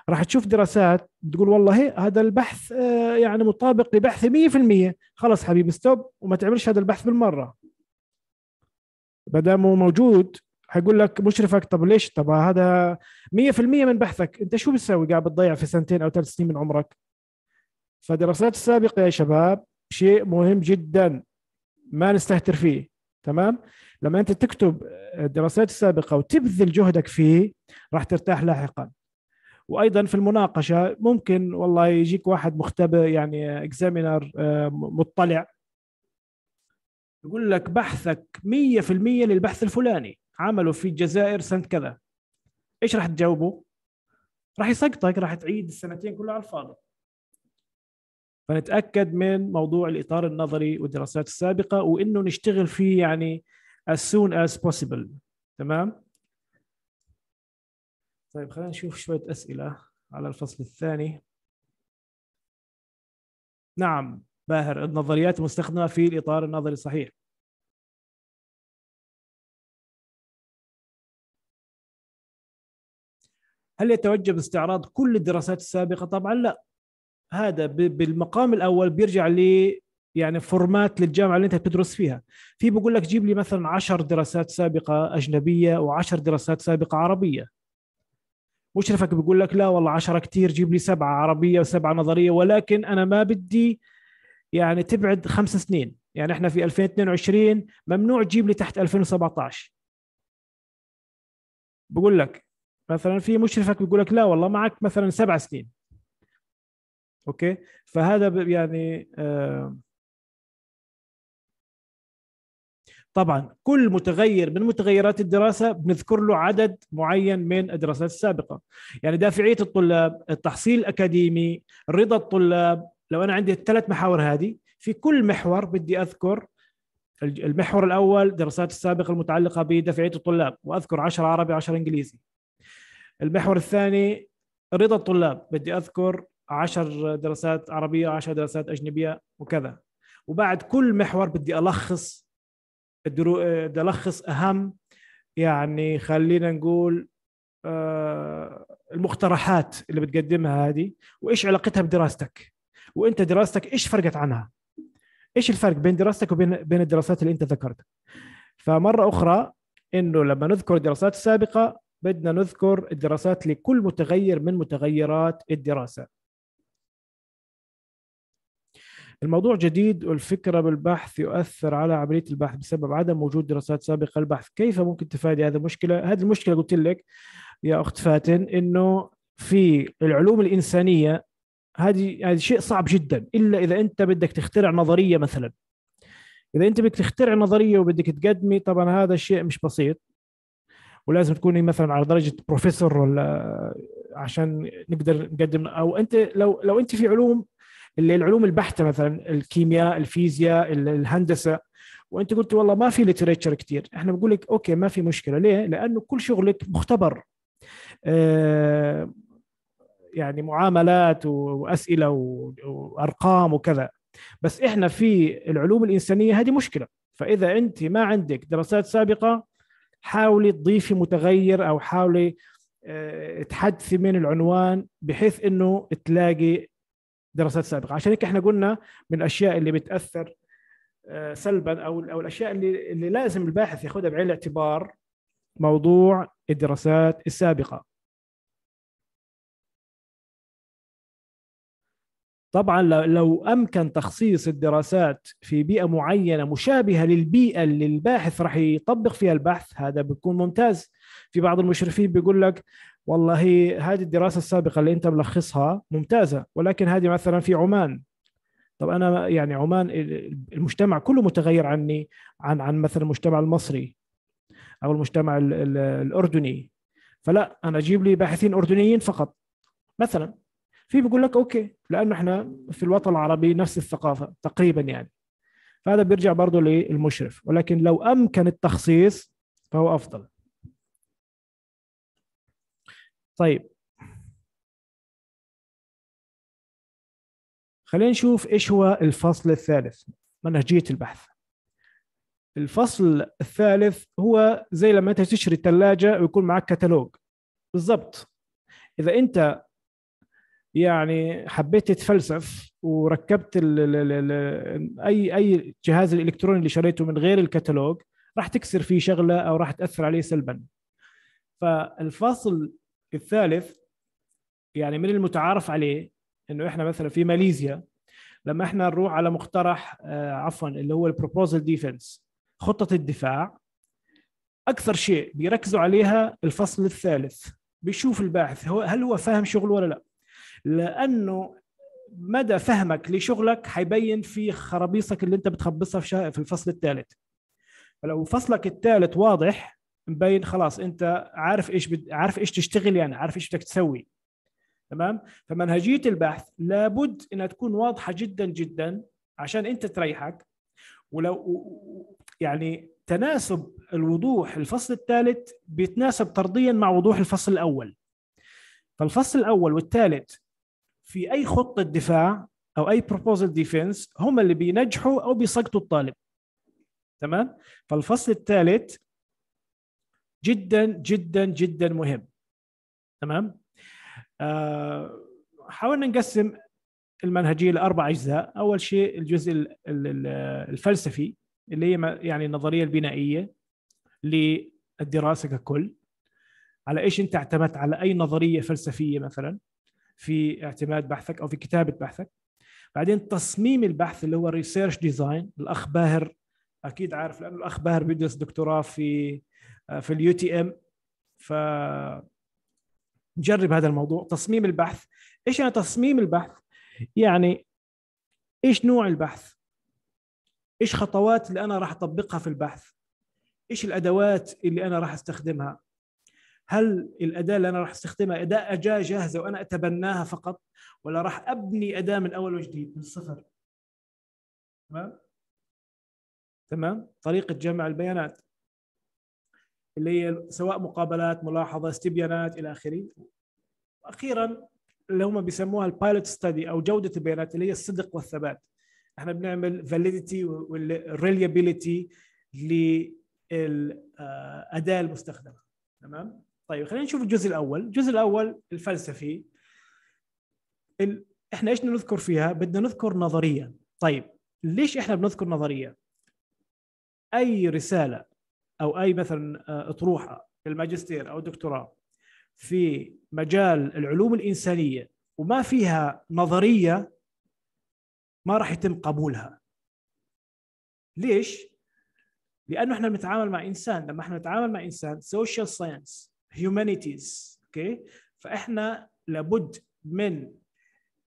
راح تشوف دراسات تقول والله هذا البحث آه، يعني مطابق لبحث 100% خلاص حبيبي ستوب وما تعملش هذا البحث بالمرة ما دام موجود حيقول لك مشرفك طب ليش طب هذا 100% من بحثك انت شو بتسوي قاعد بتضيع في سنتين او ثلاث سنين من عمرك فدراسات السابقه يا شباب شيء مهم جدا ما نستهتر فيه تمام لما انت تكتب الدراسات السابقه وتبذل جهدك فيه راح ترتاح لاحقا وايضا في المناقشه ممكن والله يجيك واحد مختبئ يعني اكزامينر آه، مطلع يقول لك بحثك 100% للبحث الفلاني عمله في الجزائر سنه كذا ايش راح تجاوبه؟ راح يسقطك راح تعيد السنتين كلها على الفاضي فنتاكد من موضوع الاطار النظري والدراسات السابقه وانه نشتغل فيه يعني as soon as possible تمام طيب خلينا نشوف شويه اسئله على الفصل الثاني نعم باهر النظريات المستخدمه في الاطار النظري الصحيح هل يتوجب استعراض كل الدراسات السابقه طبعا لا هذا بالمقام الاول بيرجع ل يعني فورمات للجامعه اللي انت بتدرس فيها في بقول لك جيب لي مثلا 10 دراسات سابقه اجنبيه و10 دراسات سابقه عربيه مشرفك بيقول لك لا والله 10 كثير جيب لي سبعه عربيه وسبعه نظريه ولكن انا ما بدي يعني تبعد خمس سنين يعني احنا في 2022 ممنوع تجيب لي تحت 2017 بقول لك مثلا في مشرفك بيقول لك لا والله معك مثلا سبع سنين اوكي فهذا يعني آه طبعا كل متغير من متغيرات الدراسه بنذكر له عدد معين من الدراسات السابقه يعني دافعيه الطلاب التحصيل الاكاديمي رضا الطلاب لو انا عندي الثلاث محاور هذه في كل محور بدي اذكر المحور الاول دراسات السابقه المتعلقه بدفعيه الطلاب واذكر 10 عربي 10 انجليزي المحور الثاني رضا الطلاب بدي اذكر 10 دراسات عربيه 10 دراسات اجنبيه وكذا وبعد كل محور بدي الخص الدرو... بدي الخص اهم يعني خلينا نقول آه، المقترحات اللي بتقدمها هذه وايش علاقتها بدراستك وانت دراستك ايش فرقت عنها؟ ايش الفرق بين دراستك وبين بين الدراسات اللي انت ذكرتها؟ فمره اخرى انه لما نذكر الدراسات السابقه بدنا نذكر الدراسات لكل متغير من متغيرات الدراسه. الموضوع جديد والفكره بالبحث يؤثر على عمليه البحث بسبب عدم وجود دراسات سابقه للبحث، كيف ممكن تفادي هذه المشكله؟ هذه المشكله قلت لك يا اخت فاتن انه في العلوم الانسانيه هذه هذا شيء صعب جدا الا اذا انت بدك تخترع نظريه مثلا اذا انت بدك تخترع نظريه وبدك تقدمي طبعا هذا الشيء مش بسيط ولازم تكوني مثلا على درجه بروفيسور ولا عشان نقدر نقدم او انت لو لو انت في علوم اللي العلوم البحته مثلا الكيمياء الفيزياء الهندسه وانت قلت والله ما في ليتريتشر كثير احنا بنقول لك اوكي ما في مشكله ليه لانه كل شغلك مختبر آه، يعني معاملات واسئله وارقام وكذا بس احنا في العلوم الانسانيه هذه مشكله فاذا انت ما عندك دراسات سابقه حاولي تضيفي متغير او حاولي آه، تحدثي من العنوان بحيث انه تلاقي دراسات سابقه عشان هيك احنا قلنا من الاشياء اللي بتاثر آه، سلبا او او الاشياء اللي اللي لازم الباحث ياخذها بعين الاعتبار موضوع الدراسات السابقه طبعا لو امكن تخصيص الدراسات في بيئه معينه مشابهه للبيئه اللي الباحث راح يطبق فيها البحث هذا بيكون ممتاز في بعض المشرفين بيقول لك والله هذه الدراسه السابقه اللي انت ملخصها ممتازه ولكن هذه مثلا في عمان طب انا يعني عمان المجتمع كله متغير عني عن عن مثلا المجتمع المصري او المجتمع الاردني فلا انا اجيب لي باحثين اردنيين فقط مثلا في بيقول لك اوكي لانه احنا في الوطن العربي نفس الثقافه تقريبا يعني فهذا بيرجع برضه للمشرف ولكن لو امكن التخصيص فهو افضل طيب خلينا نشوف ايش هو الفصل الثالث منهجيه البحث الفصل الثالث هو زي لما انت تشتري ثلاجه ويكون معك كتالوج بالضبط اذا انت يعني حبيت اتفلسف وركبت ال ال الـ الـ اي اي جهاز الالكتروني اللي شريته من غير الكتالوج راح تكسر فيه شغله او راح تاثر عليه سلبا فالفصل الثالث يعني من المتعارف عليه انه احنا مثلا في ماليزيا لما احنا نروح على مقترح آه عفوا اللي هو البروبوزل ديفنس خطه الدفاع اكثر شيء بيركزوا عليها الفصل الثالث بيشوف الباحث هو هل هو فاهم شغله ولا لا لانه مدى فهمك لشغلك حيبين في خرابيصك اللي انت بتخبصها في, في الفصل الثالث فلو فصلك الثالث واضح مبين خلاص انت عارف ايش بد... عارف ايش تشتغل يعني عارف ايش بدك تسوي تمام فمنهجيه البحث لابد انها تكون واضحه جدا جدا عشان انت تريحك ولو يعني تناسب الوضوح الفصل الثالث بيتناسب طرديا مع وضوح الفصل الاول فالفصل الاول والثالث في اي خطه دفاع او اي بروبوزل ديفنس هم اللي بينجحوا او بيسقطوا الطالب تمام فالفصل الثالث جدا جدا جدا مهم تمام آه حاولنا نقسم المنهجيه لاربع اجزاء اول شيء الجزء الفلسفي اللي هي يعني النظريه البنائيه للدراسه ككل على ايش انت اعتمدت على اي نظريه فلسفيه مثلا في اعتماد بحثك او في كتابه بحثك بعدين تصميم البحث اللي هو ريسيرش ديزاين الاخ باهر اكيد عارف لانه الاخ باهر بيدرس دكتوراه في آه، في اليو تي ام ف جرب هذا الموضوع تصميم البحث ايش يعني تصميم البحث يعني ايش نوع البحث ايش خطوات اللي انا راح اطبقها في البحث ايش الادوات اللي انا راح استخدمها هل الاداه اللي انا راح استخدمها اداه جاء جاهزه وانا اتبناها فقط ولا راح ابني اداه من اول وجديد من الصفر تمام تمام طريقه جمع البيانات اللي هي سواء مقابلات ملاحظه استبيانات الى اخره واخيرا اللي هم بيسموها البايلوت ستدي او جوده البيانات اللي هي الصدق والثبات احنا بنعمل فاليديتي والريليابيليتي للاداه المستخدمه تمام طيب خلينا نشوف الجزء الاول، الجزء الاول الفلسفي ال... احنا ايش نذكر فيها؟ بدنا نذكر نظريه، طيب ليش احنا بنذكر نظريه؟ اي رساله او اي مثلا آه، اطروحه الماجستير او دكتوراه في مجال العلوم الانسانيه وما فيها نظريه ما راح يتم قبولها. ليش؟ لانه احنا بنتعامل مع انسان، لما احنا نتعامل مع انسان سوشيال ساينس هيومانيتيز اوكي فاحنا لابد من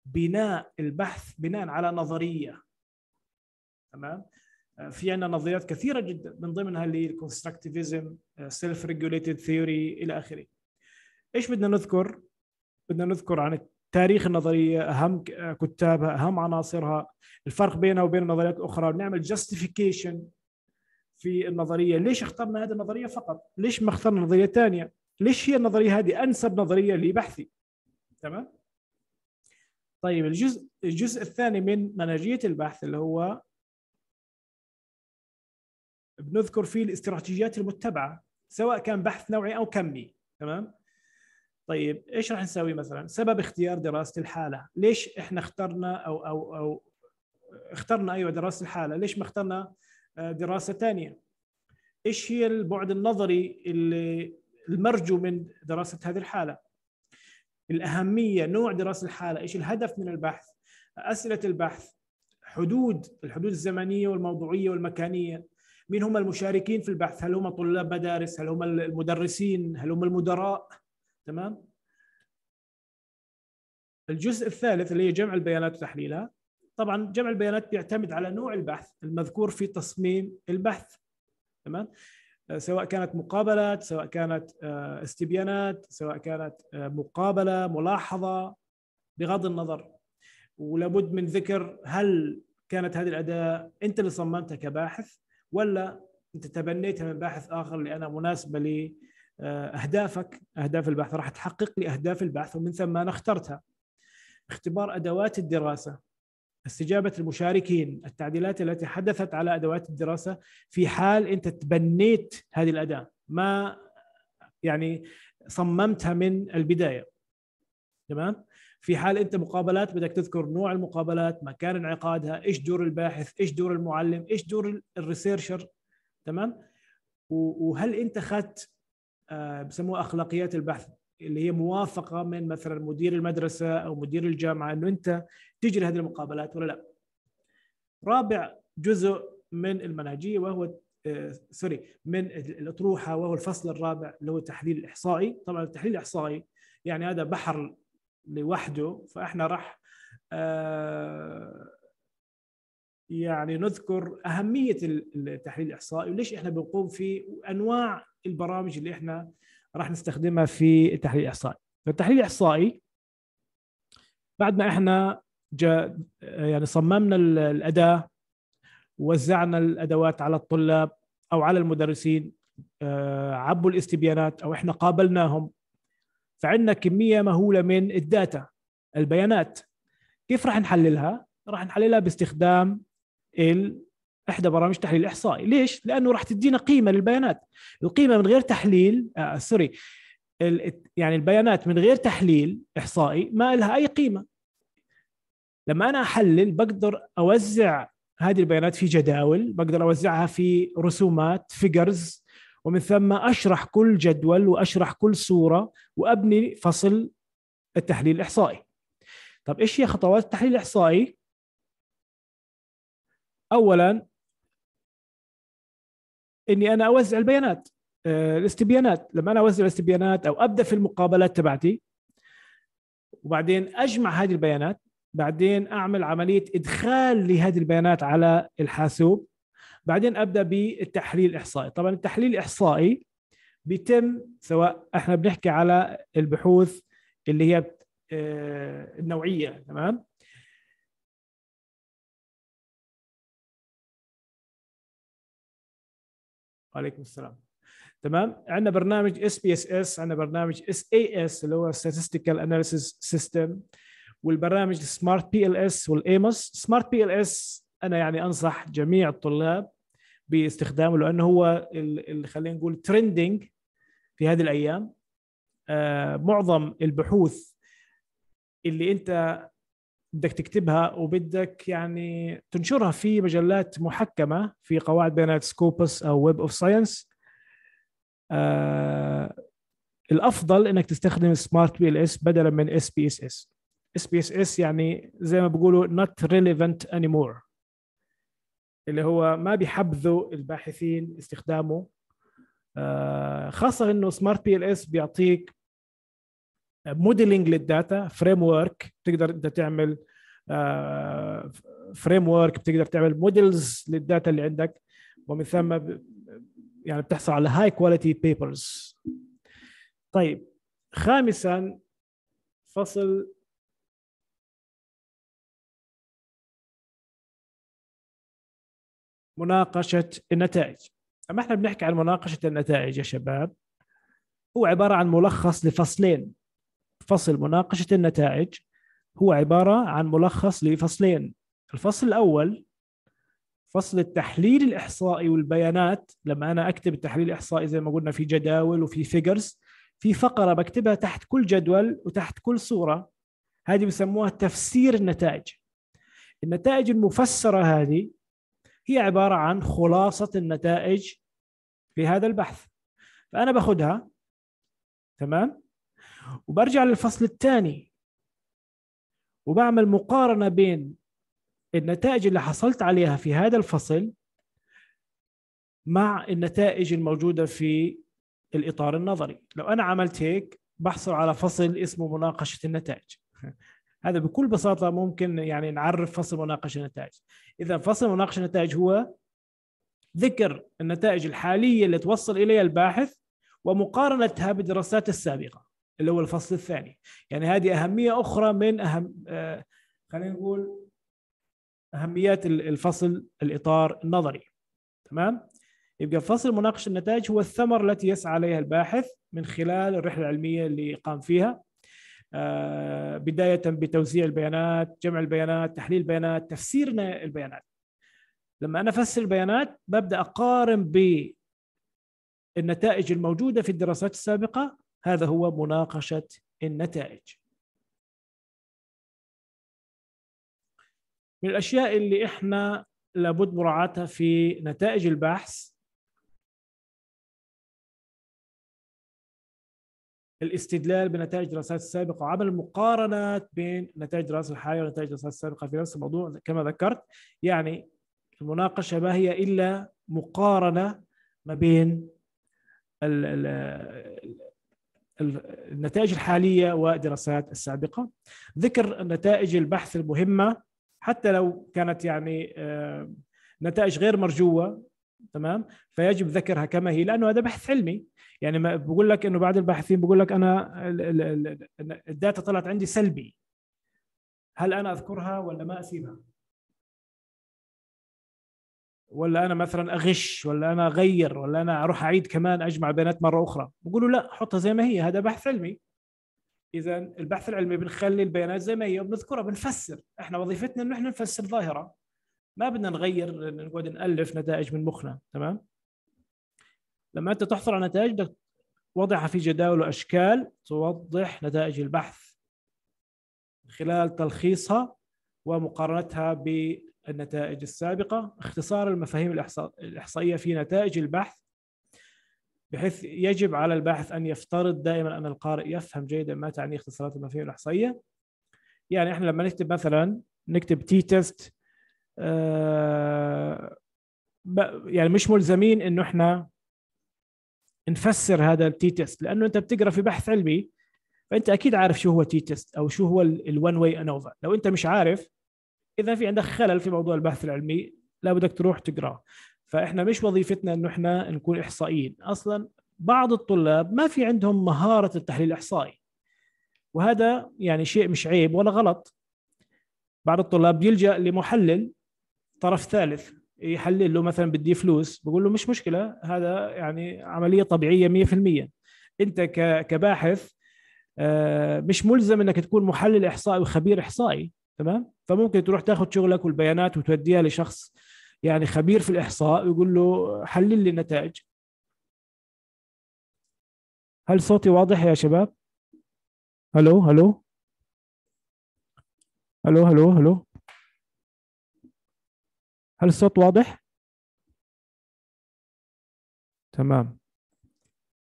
بناء البحث بناء على نظريه تمام آه، في عندنا نظريات كثيره جدا من ضمنها اللي هي سيلف ريجوليتد ثيوري الى اخره ايش بدنا نذكر بدنا نذكر عن تاريخ النظريه اهم آه، كتابها اهم عناصرها الفرق بينها وبين النظريات الاخرى نعمل جاستيفيكيشن في النظريه ليش اخترنا هذه النظريه فقط ليش ما اخترنا نظريه ثانيه ليش هي النظريه هذه انسب نظريه لبحثي تمام طيب الجزء الجزء الثاني من منهجيه البحث اللي هو بنذكر فيه الاستراتيجيات المتبعه سواء كان بحث نوعي او كمي تمام طيب ايش راح نسوي مثلا سبب اختيار دراسه الحاله ليش احنا اخترنا او او او اخترنا ايوه دراسه الحاله ليش ما اخترنا آه، دراسه ثانيه ايش هي البعد النظري اللي المرجو من دراسه هذه الحاله الاهميه نوع دراسه الحاله ايش الهدف من البحث اسئله البحث حدود الحدود الزمنيه والموضوعيه والمكانيه مين هم المشاركين في البحث هل هم طلاب مدارس هل هم المدرسين هل هم المدراء تمام الجزء الثالث اللي هي جمع البيانات وتحليلها طبعا جمع البيانات بيعتمد على نوع البحث المذكور في تصميم البحث تمام سواء كانت مقابلات سواء كانت آه، استبيانات سواء كانت آه، مقابله ملاحظه بغض النظر ولابد من ذكر هل كانت هذه الاداه انت اللي صممتها كباحث ولا انت تبنيتها من باحث اخر لانها مناسبه لي آه، اهدافك اهداف البحث راح تحقق لي اهداف البحث ومن ثم انا اخترتها اختبار ادوات الدراسه استجابة المشاركين التعديلات التي حدثت على أدوات الدراسة في حال أنت تبنيت هذه الأداة ما يعني صممتها من البداية تمام؟ في حال انت مقابلات بدك تذكر نوع المقابلات مكان انعقادها ايش دور الباحث ايش دور المعلم ايش دور الريسيرشر تمام وهل انت اخذت آه، بسموها اخلاقيات البحث اللي هي موافقه من مثلا مدير المدرسه او مدير الجامعه انه انت تجري هذه المقابلات ولا لا. رابع جزء من المنهجيه وهو آه، سوري من الاطروحه وهو الفصل الرابع اللي هو التحليل الاحصائي، طبعا التحليل الاحصائي يعني هذا بحر لوحده فاحنا راح آه، يعني نذكر اهميه التحليل الاحصائي وليش احنا بنقوم فيه وانواع البرامج اللي احنا راح نستخدمها في التحليل الاحصائي فالتحليل الاحصائي بعد ما احنا جا يعني صممنا الاداه وزعنا الادوات على الطلاب او على المدرسين آه، عبوا الاستبيانات او احنا قابلناهم فعندنا كميه مهوله من الداتا البيانات كيف راح نحللها راح نحللها باستخدام ال احدى برامج تحليل احصائي ليش لانه راح تدينا قيمه للبيانات القيمه من غير تحليل آه سوري يعني البيانات من غير تحليل احصائي ما لها اي قيمه لما انا احلل بقدر اوزع هذه البيانات في جداول بقدر اوزعها في رسومات فيجرز ومن ثم اشرح كل جدول واشرح كل صوره وابني فصل التحليل الاحصائي طب ايش هي خطوات التحليل الاحصائي اولا اني انا اوزع البيانات آه، الاستبيانات لما انا اوزع الاستبيانات او ابدا في المقابلات تبعتي وبعدين اجمع هذه البيانات بعدين اعمل عمليه ادخال لهذه البيانات على الحاسوب بعدين ابدا بالتحليل الاحصائي طبعا التحليل الاحصائي بيتم سواء احنا بنحكي على البحوث اللي هي آه، النوعيه تمام وعليكم السلام تمام عندنا برنامج اس بي اس اس عندنا برنامج اس اي اس اللي هو statistical analysis system والبرنامج سمارت بي ال اس والايموس سمارت بي ال اس انا يعني انصح جميع الطلاب باستخدامه لانه هو اللي خلينا نقول ترندنج في هذه الايام آه، معظم البحوث اللي انت بدك تكتبها وبدك يعني تنشرها في مجلات محكمه في قواعد بيانات سكوبس او ويب اوف ساينس الافضل انك تستخدم سمارت بي ال اس بدلا من اس بي اس اس اس بي اس اس يعني زي ما بيقولوا not relevant anymore اللي هو ما بيحبذوا الباحثين استخدامه آه، خاصة انه سمارت بي ال اس بيعطيك موديلنج للداتا فريم ورك تقدر انت تعمل فريم آه، ورك بتقدر تعمل موديلز للداتا اللي عندك ومن ثم يعني بتحصل على هاي كواليتي بيبرز طيب خامسا فصل مناقشة النتائج أما إحنا بنحكي عن مناقشة النتائج يا شباب هو عبارة عن ملخص لفصلين فصل مناقشة النتائج هو عبارة عن ملخص لفصلين الفصل الأول فصل التحليل الإحصائي والبيانات لما أنا أكتب التحليل الإحصائي زي ما قلنا في جداول وفي فيجرز في فقرة بكتبها تحت كل جدول وتحت كل صورة هذه بسموها تفسير النتائج النتائج المفسرة هذه هي عبارة عن خلاصة النتائج في هذا البحث فأنا باخذها تمام وبرجع للفصل الثاني وبعمل مقارنه بين النتائج اللي حصلت عليها في هذا الفصل مع النتائج الموجوده في الاطار النظري لو انا عملت هيك بحصل على فصل اسمه مناقشه النتائج [LAUGHS] هذا بكل بساطه ممكن يعني نعرف فصل مناقشه النتائج اذا فصل مناقشه النتائج هو ذكر النتائج الحاليه اللي توصل اليها الباحث ومقارنتها بالدراسات السابقه اللي هو الفصل الثاني يعني هذه أهمية أخرى من أهم آه، خلينا نقول أهميات الفصل الإطار النظري تمام يبقى فصل مناقشة النتائج هو الثمر التي يسعى عليها الباحث من خلال الرحلة العلمية اللي قام فيها آه، بداية بتوزيع البيانات جمع البيانات تحليل البيانات تفسير البيانات لما أنا أفسر البيانات ببدأ أقارن بالنتائج الموجودة في الدراسات السابقة هذا هو مناقشة النتائج من الأشياء اللي إحنا لابد مراعاتها في نتائج البحث الاستدلال بنتائج الدراسات السابقة وعمل مقارنات بين نتائج الدراسة الحالية ونتائج الدراسات السابقة في نفس الموضوع كما ذكرت يعني المناقشة ما هي إلا مقارنة ما بين النتائج الحالية ودراسات السابقة ذكر نتائج البحث المهمة حتى لو كانت يعني نتائج غير مرجوة تمام فيجب ذكرها كما هي لانه هذا بحث علمي يعني ما بقول لك انه بعض الباحثين بقول لك انا الداتا طلعت عندي سلبي هل انا اذكرها ولا ما اسيبها ولا انا مثلا اغش ولا انا اغير ولا انا اروح اعيد كمان اجمع بيانات مره اخرى بقولوا لا حطها زي ما هي هذا بحث علمي اذا البحث العلمي بنخلي البيانات زي ما هي وبنذكرها بنفسر احنا وظيفتنا انه احنا نفسر ظاهره ما بدنا نغير نقعد نالف نتائج من مخنا تمام لما انت تحصل على نتائج بدك وضعها في جداول واشكال توضح نتائج البحث خلال تلخيصها ومقارنتها ب النتائج السابقة اختصار المفاهيم الإحصائية في نتائج البحث بحيث يجب على الباحث أن يفترض دائما أن القارئ يفهم جيدا ما تعني اختصارات المفاهيم الإحصائية يعني إحنا لما نكتب مثلا نكتب تي تيست آه، يعني مش ملزمين انه احنا نفسر هذا التي تيست لانه انت بتقرا في بحث علمي فانت اكيد عارف شو هو تي تيست او شو هو الون واي انوفا لو انت مش عارف اذا في عندك خلل في موضوع البحث العلمي لا بدك تروح تقراه فاحنا مش وظيفتنا انه احنا نكون احصائيين اصلا بعض الطلاب ما في عندهم مهاره التحليل الاحصائي وهذا يعني شيء مش عيب ولا غلط بعض الطلاب يلجا لمحلل طرف ثالث يحلل له مثلا بدي فلوس بقول له مش مشكله هذا يعني عمليه طبيعيه 100% انت كباحث آه، مش ملزم انك تكون محلل احصائي وخبير احصائي تمام فممكن تروح تاخذ شغلك والبيانات وتوديها لشخص يعني خبير في الاحصاء ويقول له حلل لي النتائج هل صوتي واضح يا شباب هلو هلو هلو هلو هلو هل الصوت واضح تمام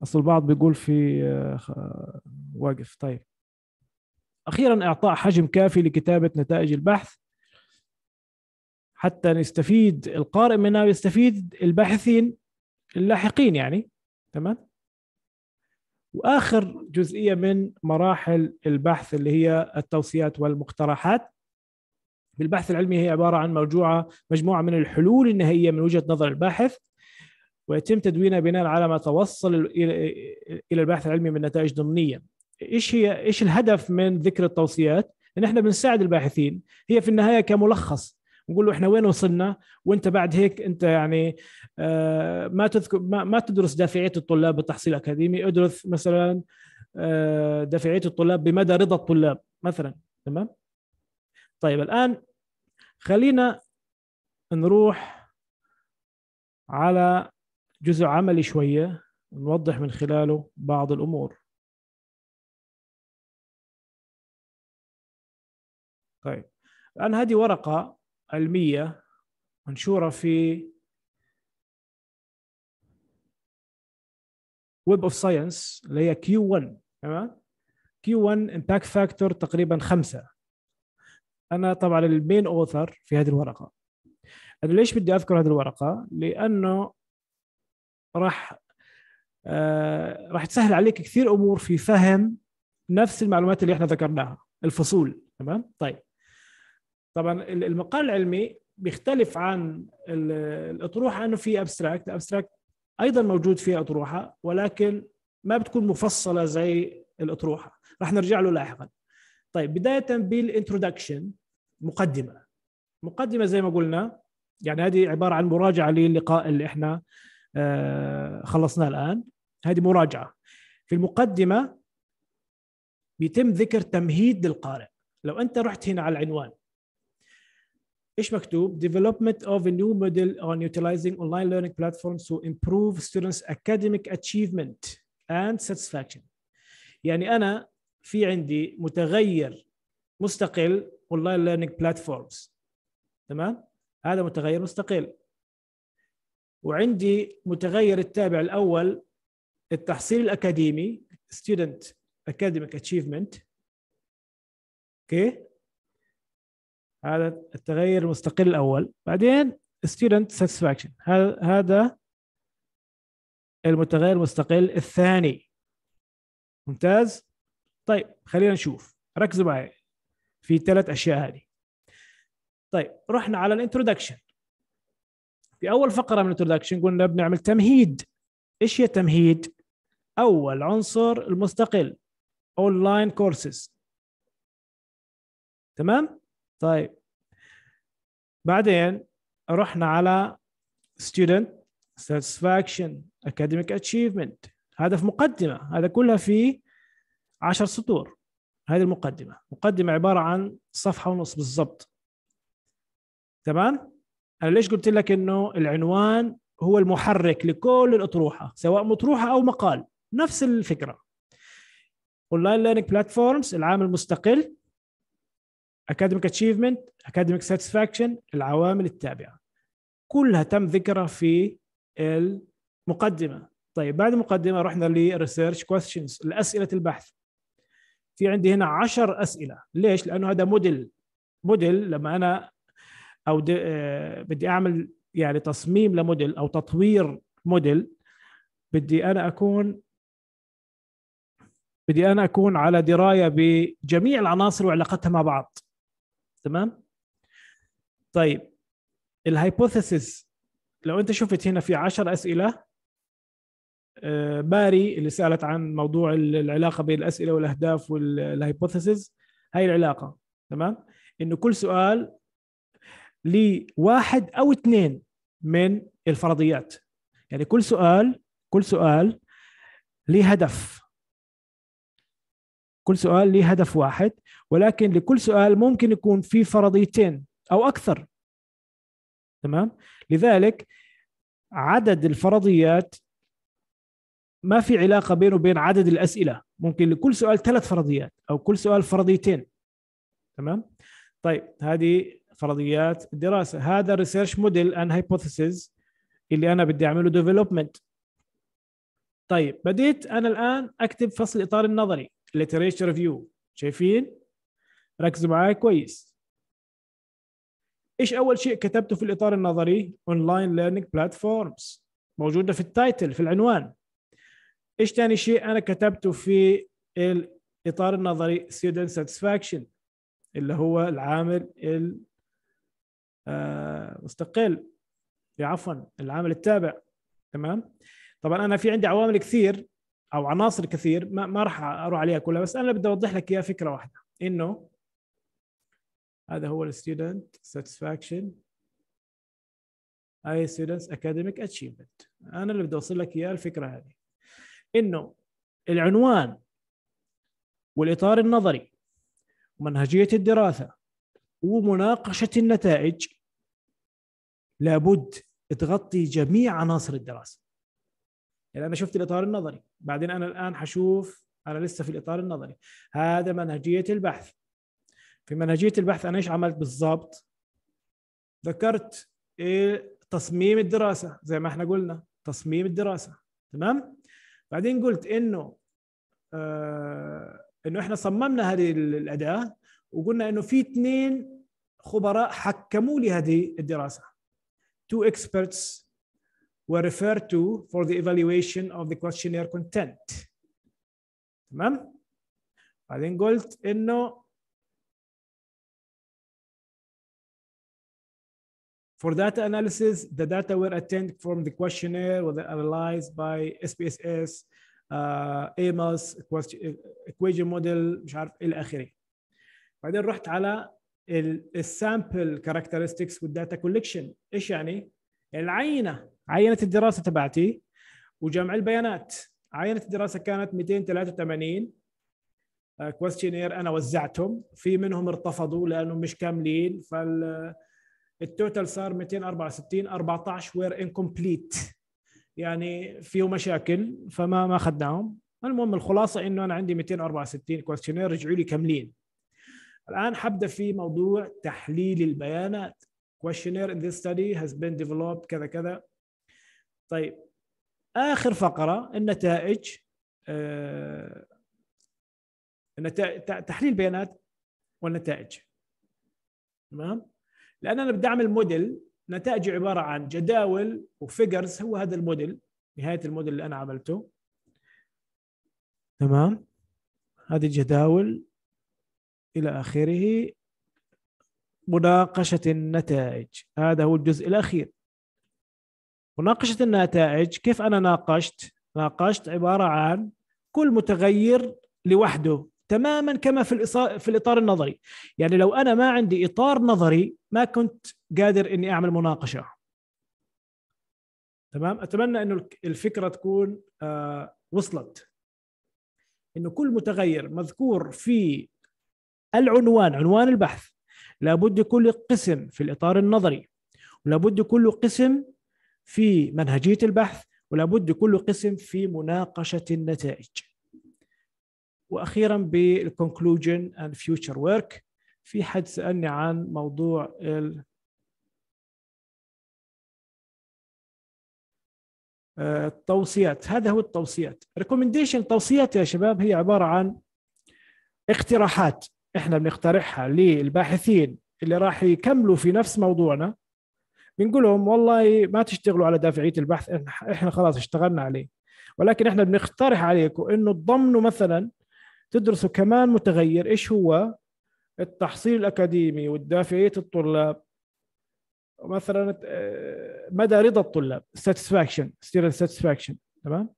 اصل البعض بيقول في آه، واقف طيب أخيرا إعطاء حجم كافي لكتابة نتائج البحث حتى نستفيد القارئ منها ويستفيد الباحثين اللاحقين يعني تمام واخر جزئيه من مراحل البحث اللي هي التوصيات والمقترحات بالبحث العلمي هي عباره عن مجموعة مجموعه من الحلول النهائيه من وجهه نظر الباحث ويتم تدوينها بناء على ما توصل الى البحث العلمي من نتائج ضمنيه ايش هي ايش الهدف من ذكر التوصيات؟ ان احنا بنساعد الباحثين هي في النهايه كملخص نقول له احنا وين وصلنا وانت بعد هيك انت يعني آه، ما تذكر ما, تدرس دافعيه الطلاب بالتحصيل الاكاديمي ادرس مثلا آه، دافعيه الطلاب بمدى رضا الطلاب مثلا تمام طيب الان خلينا نروح على جزء عملي شويه نوضح من خلاله بعض الامور طيب الان هذه ورقه علميه منشوره في ويب اوف ساينس اللي هي كيو 1 تمام كيو 1 امباكت فاكتور تقريبا خمسة انا طبعا المين اوثر في هذه الورقه انا ليش بدي اذكر هذه الورقه لانه راح آه راح تسهل عليك كثير امور في فهم نفس المعلومات اللي احنا ذكرناها الفصول تمام طيب طبعا المقال العلمي بيختلف عن الاطروحه انه في ابستراكت الابستراكت ايضا موجود فيها اطروحه ولكن ما بتكون مفصله زي الاطروحه رح نرجع له لاحقا طيب بدايه بالانترودكشن مقدمه مقدمه زي ما قلنا يعني هذه عباره عن مراجعه للقاء اللي احنا آه، خلصناه الان هذه مراجعه في المقدمه بيتم ذكر تمهيد للقارئ لو انت رحت هنا على العنوان ايش مكتوب development of a new model on utilizing online learning platforms to improve students academic achievement and satisfaction يعني انا في عندي متغير مستقل online learning platforms تمام هذا متغير مستقل وعندي متغير التابع الاول التحصيل الاكاديمي student academic achievement اوكي okay. هذا التغير المستقل الاول بعدين student satisfaction هذا هذا المتغير المستقل الثاني ممتاز طيب خلينا نشوف ركزوا معي في ثلاث اشياء هذه طيب رحنا على الانترودكشن في اول فقره من الانترودكشن قلنا بنعمل تمهيد ايش هي التمهيد اول عنصر المستقل اونلاين كورسز تمام طيب بعدين رحنا على student satisfaction academic achievement هذا في مقدمة هذا كلها في عشر سطور هذه المقدمة مقدمة عبارة عن صفحة ونص بالضبط تمام أنا ليش قلت لك إنه العنوان هو المحرك لكل الأطروحة سواء مطروحة أو مقال نفس الفكرة اونلاين ليرنينج بلاتفورمز العام المستقل اكاديميك اتشيفمنت اكاديميك ساتسفاكشن العوامل التابعه كلها تم ذكرها في المقدمه طيب بعد المقدمه رحنا لريسيرش كويستشنز الاسئله البحث في عندي هنا 10 اسئله ليش لانه هذا موديل موديل لما انا او آه، بدي اعمل يعني تصميم لموديل او تطوير موديل بدي انا اكون بدي انا اكون على درايه بجميع العناصر وعلاقتها مع بعض تمام طيب الهايبوثيسيس لو انت شفت هنا في 10 اسئله آه، باري اللي سالت عن موضوع العلاقه بين الاسئله والاهداف والهايبوثيسيس هاي العلاقه تمام انه كل سؤال لواحد او اثنين من الفرضيات يعني كل سؤال كل سؤال لهدف هدف كل سؤال له هدف واحد ولكن لكل سؤال ممكن يكون في فرضيتين او اكثر تمام لذلك عدد الفرضيات ما في علاقه بينه وبين عدد الاسئله ممكن لكل سؤال ثلاث فرضيات او كل سؤال فرضيتين تمام طيب هذه فرضيات الدراسه هذا ريسيرش موديل ان هايبوثيسز اللي انا بدي اعمله ديفلوبمنت طيب بديت انا الان اكتب فصل الاطار النظري literature review شايفين ركزوا معايا كويس ايش اول شيء كتبته في الاطار النظري اونلاين ليرنينج بلاتفورمز موجوده في التايتل في العنوان ايش ثاني شيء انا كتبته في الاطار النظري student satisfaction اللي هو العامل المستقل آه، عفوا العامل التابع تمام طبعا انا في عندي عوامل كثير او عناصر كثير ما, ما راح اروح عليها كلها بس انا بدي اوضح لك اياها فكره واحده انه هذا هو الستودنت ساتسفاكشن اي ستودنتس اكاديميك اتشيفمنت انا اللي بدي اوصل لك اياه الفكره هذه انه العنوان والاطار النظري ومنهجيه الدراسه ومناقشه النتائج لابد تغطي جميع عناصر الدراسه يعني انا شفت الاطار النظري بعدين انا الان حشوف انا لسه في الاطار النظري هذا منهجيه البحث في منهجيه البحث انا ايش عملت بالضبط ذكرت إيه تصميم الدراسه زي ما احنا قلنا تصميم الدراسه تمام بعدين قلت انه آه انه احنا صممنا هذه الاداه وقلنا انه في اثنين خبراء حكموا لي هذه الدراسه تو اكسبرتس were referred to for the evaluation of the questionnaire content تمام بعدين قلت انه For data analysis, the data were obtained from the questionnaire were analyzed by SPSS, uh, AMOS, equation model, مش عارف الى اخره. بعدين رحت على السامبل كاركترستكس والداتا collection. ايش يعني؟ العينة عينت الدراسه تبعتي وجمع البيانات عينت الدراسه كانت 283 كويستشنير آه، انا وزعتهم في منهم ارتفضوا لانهم مش كاملين فال آه، التوتال صار 264 14 وير انكمبليت يعني فيه مشاكل فما ما اخذناهم المهم الخلاصه انه انا عندي 264 كويستشنير رجعوا لي كاملين الان حبدا في موضوع تحليل البيانات questionnaire in this study has been developed كذا كذا طيب اخر فقره النتائج آه، النتائج تحليل بيانات والنتائج تمام لان انا بدي اعمل موديل نتائجي عباره عن جداول وفيجرز هو هذا الموديل نهايه الموديل اللي انا عملته تمام هذه الجداول الى اخره مناقشه النتائج هذا هو الجزء الاخير مناقشه النتائج كيف انا ناقشت ناقشت عباره عن كل متغير لوحده تماما كما في في الاطار النظري يعني لو انا ما عندي اطار نظري ما كنت قادر اني اعمل مناقشه تمام اتمنى انه الفكره تكون آه، وصلت انه كل متغير مذكور في العنوان عنوان البحث لابد كل قسم في الاطار النظري ولابد كل قسم في منهجيه البحث ولا بد كل قسم في مناقشه النتائج واخيرا بالكونكلوجن اند فيوتشر ورك في حد سالني عن موضوع ال آه، التوصيات هذا هو التوصيات ريكومنديشن توصيات يا شباب هي عباره عن اقتراحات احنا بنقترحها للباحثين اللي راح يكملوا في نفس موضوعنا بنقول لهم والله ما تشتغلوا على دافعيه البحث احنا خلاص اشتغلنا عليه ولكن احنا بنقترح عليكم انه تضمنوا مثلا تدرسوا كمان متغير ايش هو التحصيل الاكاديمي والدافعيه الطلاب مثلا آه، مدى رضا الطلاب ساتسفاكشن student ساتسفاكشن تمام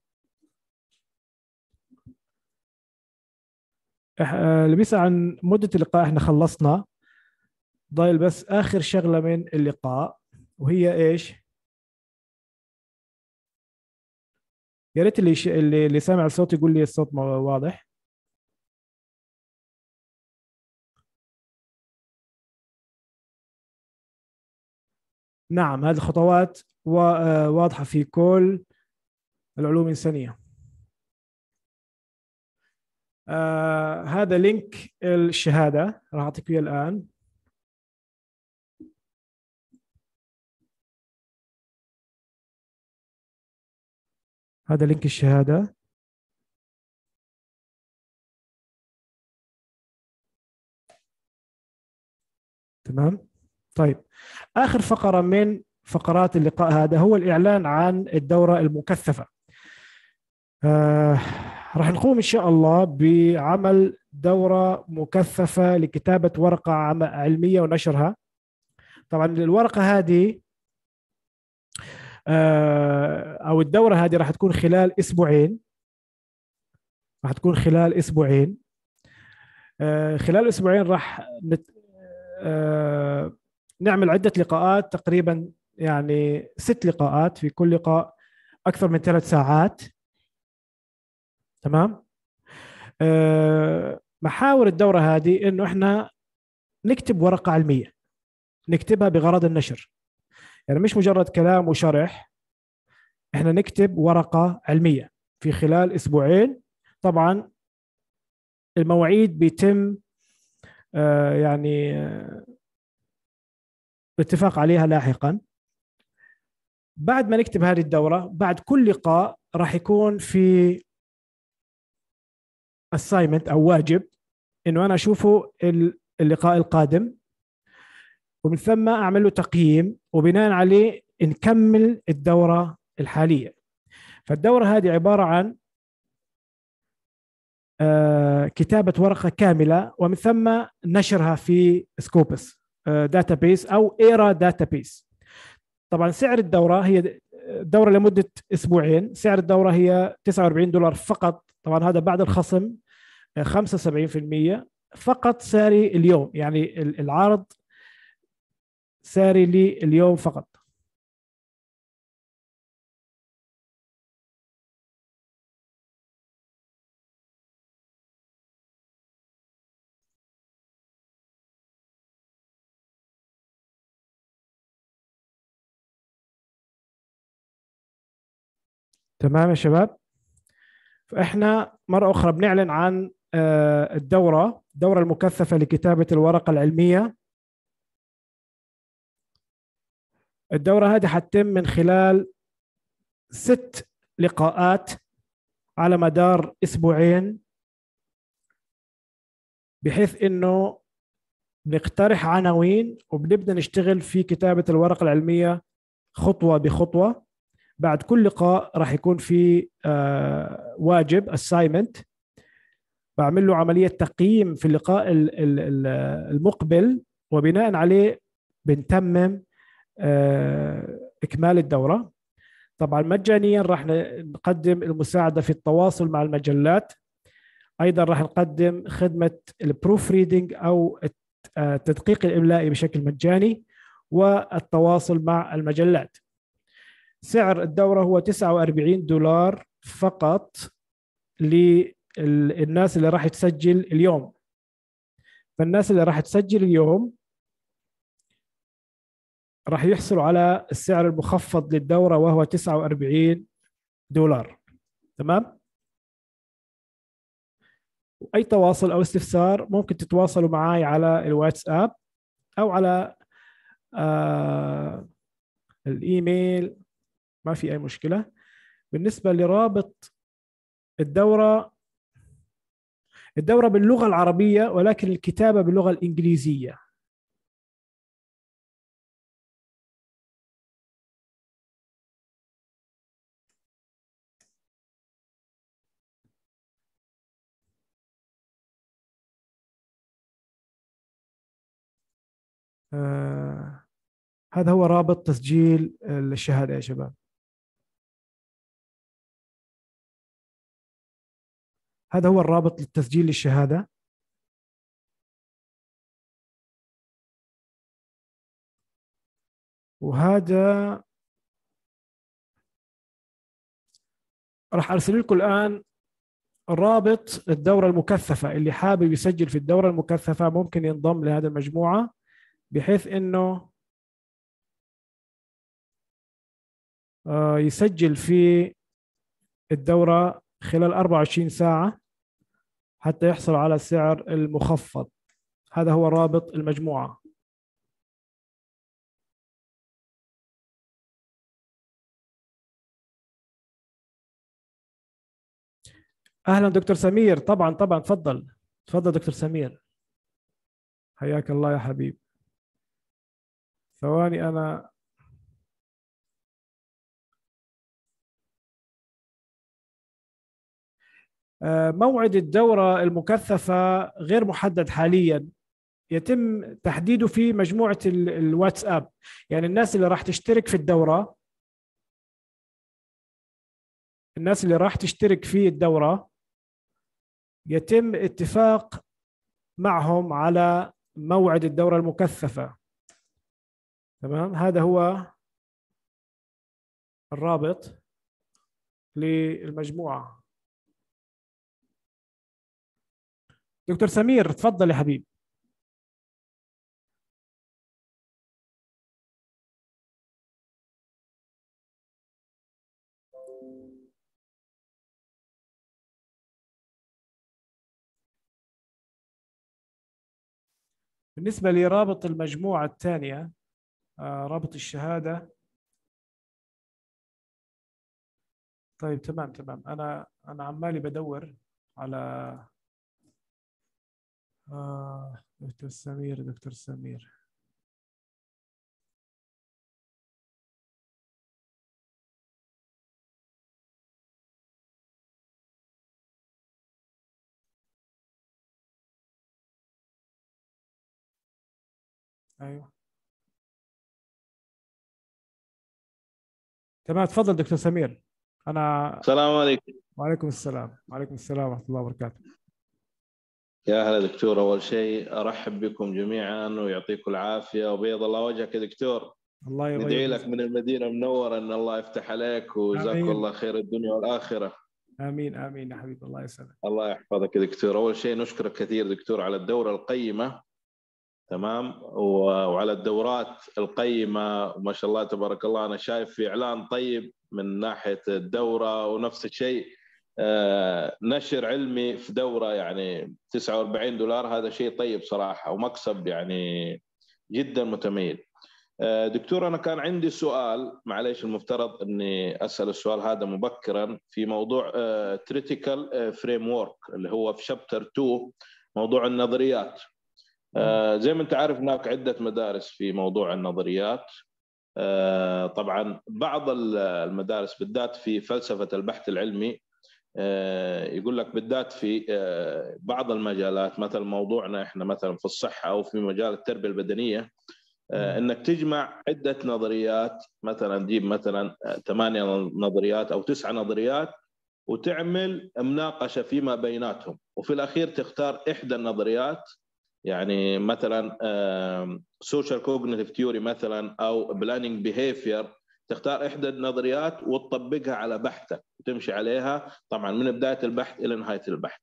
اللي آه، بيسأل عن مدة اللقاء احنا خلصنا ضايل بس آخر شغلة من اللقاء وهي ايش؟ يا ريت اللي ش... اللي, اللي سامع الصوت يقول لي الصوت واضح نعم هذه الخطوات آه، واضحه في كل العلوم الانسانيه آه هذا لينك الشهاده راح اعطيك اياه الان هذا لينك الشهادة تمام طيب آخر فقرة من فقرات اللقاء هذا هو الإعلان عن الدورة المكثفة آه راح نقوم إن شاء الله بعمل دورة مكثفة لكتابة ورقة علمية ونشرها طبعا الورقة هذه آه، او الدوره هذه راح تكون خلال اسبوعين راح تكون خلال اسبوعين آه، خلال اسبوعين راح نت... آه، نعمل عده لقاءات تقريبا يعني ست لقاءات في كل لقاء اكثر من ثلاث ساعات تمام محاور الدوره هذه انه احنا نكتب ورقه علميه نكتبها بغرض النشر يعني مش مجرد كلام وشرح احنا نكتب ورقه علميه في خلال اسبوعين طبعا المواعيد بيتم آه، يعني الاتفاق آه، عليها لاحقا بعد ما نكتب هذه الدورة بعد كل لقاء راح يكون في assignment أو واجب أنه أنا أشوفه اللقاء القادم ومن ثم أعمل له تقييم وبناء عليه نكمل الدورة الحالية فالدورة هذه عبارة عن آه، كتابة ورقة كاملة ومن ثم نشرها في سكوبس داتابيس آه، أو إيرا داتابيس طبعا سعر الدورة هي دورة لمدة أسبوعين سعر الدورة هي 49 دولار فقط طبعا هذا بعد الخصم 75% آه، فقط ساري اليوم يعني العرض ساري لي اليوم فقط تمام يا شباب فاحنا مره اخرى بنعلن عن آه، الدوره الدوره المكثفه لكتابه الورقه العلميه الدورة هذه حتتم من خلال ست لقاءات على مدار أسبوعين بحيث إنه بنقترح عناوين وبنبدأ نشتغل في كتابة الورقة العلمية خطوة بخطوة بعد كل لقاء راح يكون في آه، واجب assignment بعمل له عملية تقييم في اللقاء المقبل وبناء عليه بنتمم آه، اكمال الدوره طبعا مجانيا راح نقدم المساعده في التواصل مع المجلات ايضا راح نقدم خدمه البروف ريدنج او آه، التدقيق الاملائي بشكل مجاني والتواصل مع المجلات سعر الدوره هو 49 دولار فقط للناس اللي راح تسجل اليوم فالناس اللي راح تسجل اليوم راح يحصلوا على السعر المخفض للدورة وهو 49 دولار تمام أي تواصل أو استفسار ممكن تتواصلوا معي على الواتساب أو على آه الإيميل ما في أي مشكلة بالنسبة لرابط الدورة الدورة باللغة العربية ولكن الكتابة باللغة الإنجليزية آه، هذا هو رابط تسجيل الشهاده يا شباب هذا هو الرابط للتسجيل للشهاده وهذا راح ارسل لكم الان رابط الدورة المكثفة اللي حابب يسجل في الدورة المكثفة ممكن ينضم لهذه المجموعة بحيث انه آه، يسجل في الدورة خلال 24 ساعة حتى يحصل على السعر المخفض هذا هو رابط المجموعة اهلا دكتور سمير طبعا طبعا تفضل تفضل دكتور سمير حياك الله يا حبيب ثواني انا آه، موعد الدورة المكثفة غير محدد حاليا يتم تحديده في مجموعة الواتساب يعني الناس اللي راح تشترك في الدورة الناس اللي راح تشترك في الدورة يتم اتفاق معهم على موعد الدورة المكثفة تمام هذا هو الرابط للمجموعة دكتور سمير تفضل يا حبيب بالنسبة لرابط المجموعة الثانية آه، رابط الشهاده طيب تمام تمام انا انا عمالي بدور على آه دكتور سمير دكتور سمير ايوه تمام تفضل دكتور سمير انا السلام عليكم وعليكم السلام وعليكم السلام ورحمه الله وبركاته يا هلا دكتور اول شيء ارحب بكم جميعا ويعطيكم العافيه وبيض الله وجهك يا دكتور الله يبارك ندعي لك من المدينه المنوره ان الله يفتح عليك وجزاك الله خير الدنيا والاخره امين امين يا حبيبي الله يسلمك الله يحفظك يا دكتور اول شيء نشكرك كثير دكتور على الدوره القيمه تمام وعلى الدورات القيمه وما شاء الله تبارك الله انا شايف في اعلان طيب من ناحيه الدوره ونفس الشيء آه، نشر علمي في دوره يعني 49 دولار هذا شيء طيب صراحه ومكسب يعني جدا متميز. آه، دكتور انا كان عندي سؤال معليش المفترض اني اسال السؤال هذا مبكرا في موضوع كريتيكال فريم ورك اللي هو في شابتر 2 موضوع النظريات آه، زي ما انت عارف هناك عده مدارس في موضوع النظريات آه، طبعا بعض المدارس بالذات في فلسفه البحث العلمي آه، يقول لك بالذات في بعض المجالات مثلا موضوعنا احنا مثلا في الصحه او في مجال التربيه البدنيه انك تجمع عده نظريات مثلا تجيب مثلا ثمانيه نظريات او تسعه نظريات وتعمل مناقشه فيما بيناتهم وفي الاخير تختار احدى النظريات يعني مثلا سوشيال كوجنيتيف ثيوري مثلا او بلاننج بيهيفير تختار احدى النظريات وتطبقها على بحثك وتمشي عليها طبعا من بدايه البحث الى نهايه البحث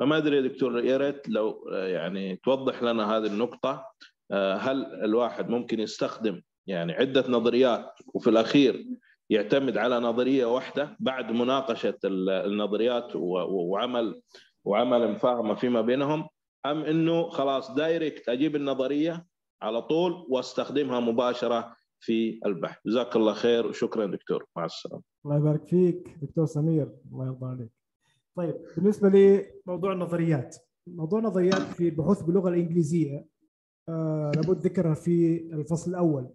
فما ادري يا دكتور ايرت لو آه، يعني توضح لنا هذه النقطه آه، هل الواحد ممكن يستخدم يعني عده نظريات وفي الاخير يعتمد على نظريه واحده بعد مناقشه النظريات وعمل وعمل مفاهمه فيما بينهم ام انه خلاص دايركت اجيب النظريه على طول واستخدمها مباشره في البحث جزاك الله خير وشكرا دكتور مع السلامه الله يبارك فيك دكتور سمير الله يرضى عليك طيب بالنسبه لموضوع النظريات موضوع النظريات في البحوث باللغه الانجليزيه آه لابد ذكرها في الفصل الاول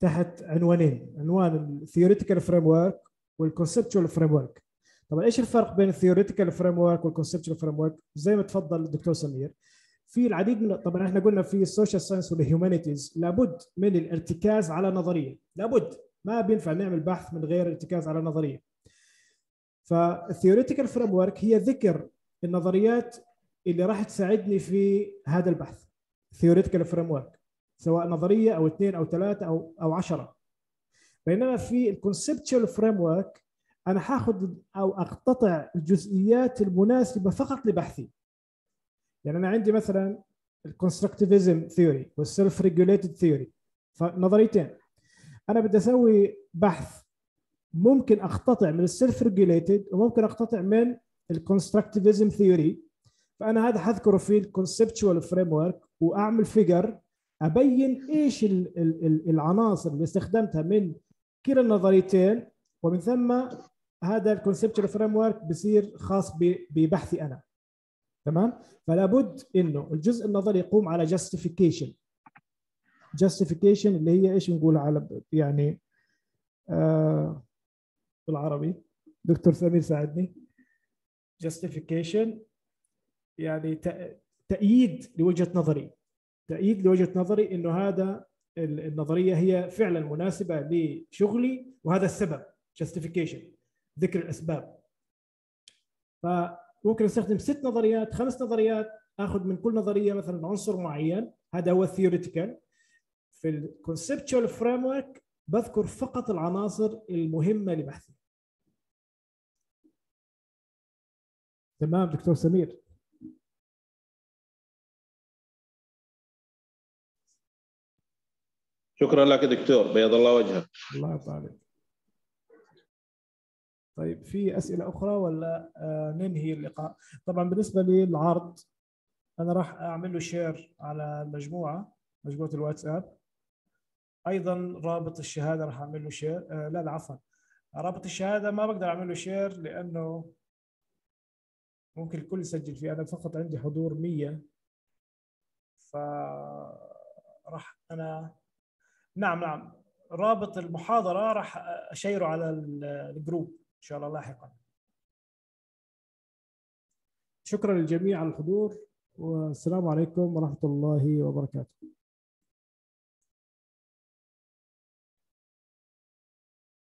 تحت عنوانين عنوان الثيوريتيكال فريم ورك والكونسبتشوال فريم ورك طبعا ايش الفرق بين الثيوريتيكال فريم ورك والكونسبشوال فريم ورك زي ما تفضل الدكتور سمير في العديد من طبعا احنا قلنا في السوشيال ساينس والهيومانيتيز لابد من الارتكاز على نظريه لابد ما بينفع نعمل بحث من غير ارتكاز على نظريه فالثيوريتيكال فريم ورك هي ذكر النظريات اللي راح تساعدني في هذا البحث ثيوريتيكال فريم ورك سواء نظريه او اثنين او ثلاثه او او عشره بينما في الكونسبتشوال فريم ورك انا حاخذ او اقتطع الجزئيات المناسبه فقط لبحثي يعني انا عندي مثلا الكونستركتيفيزم ثيوري والسيلف ريجوليتد ثيوري فنظريتين انا بدي اسوي بحث ممكن اقتطع من السيلف ريجوليتد وممكن اقتطع من الكونستركتيفيزم ثيوري فانا هذا حذكره في الكونسبتشوال فريم ورك واعمل فيجر ابين ايش العناصر اللي استخدمتها من كلا النظريتين ومن ثم هذا الكونسبتشوال فريم ورك بصير خاص ببحثي انا تمام فلا بد انه الجزء النظري يقوم على جاستيفيكيشن جاستيفيكيشن اللي هي ايش نقول على يعني آه بالعربي دكتور سمير ساعدني جاستيفيكيشن يعني تأييد لوجهة نظري تأييد لوجهة نظري انه هذا النظرية هي فعلا مناسبة لشغلي وهذا السبب جاستيفيكيشن ذكر الاسباب فممكن استخدم ست نظريات خمس نظريات اخذ من كل نظريه مثلا عنصر معين هذا هو الثيوريتيكال في الكونسبتشوال فريم ورك بذكر فقط العناصر المهمه لبحثي تمام دكتور سمير شكرا لك دكتور بيض الله وجهك الله يطول طيب في اسئله اخرى ولا آه، ننهي اللقاء طبعا بالنسبه للعرض انا راح اعمل له شير على المجموعه مجموعه الواتساب ايضا رابط الشهاده راح اعمل له شير آه، لا لا عفوا رابط الشهاده ما بقدر اعمل له شير لانه ممكن الكل يسجل فيه انا فقط عندي حضور 100 ف راح انا نعم نعم رابط المحاضره راح اشيره على الجروب ان شاء الله لاحقا شكرا للجميع على الحضور والسلام عليكم ورحمه الله وبركاته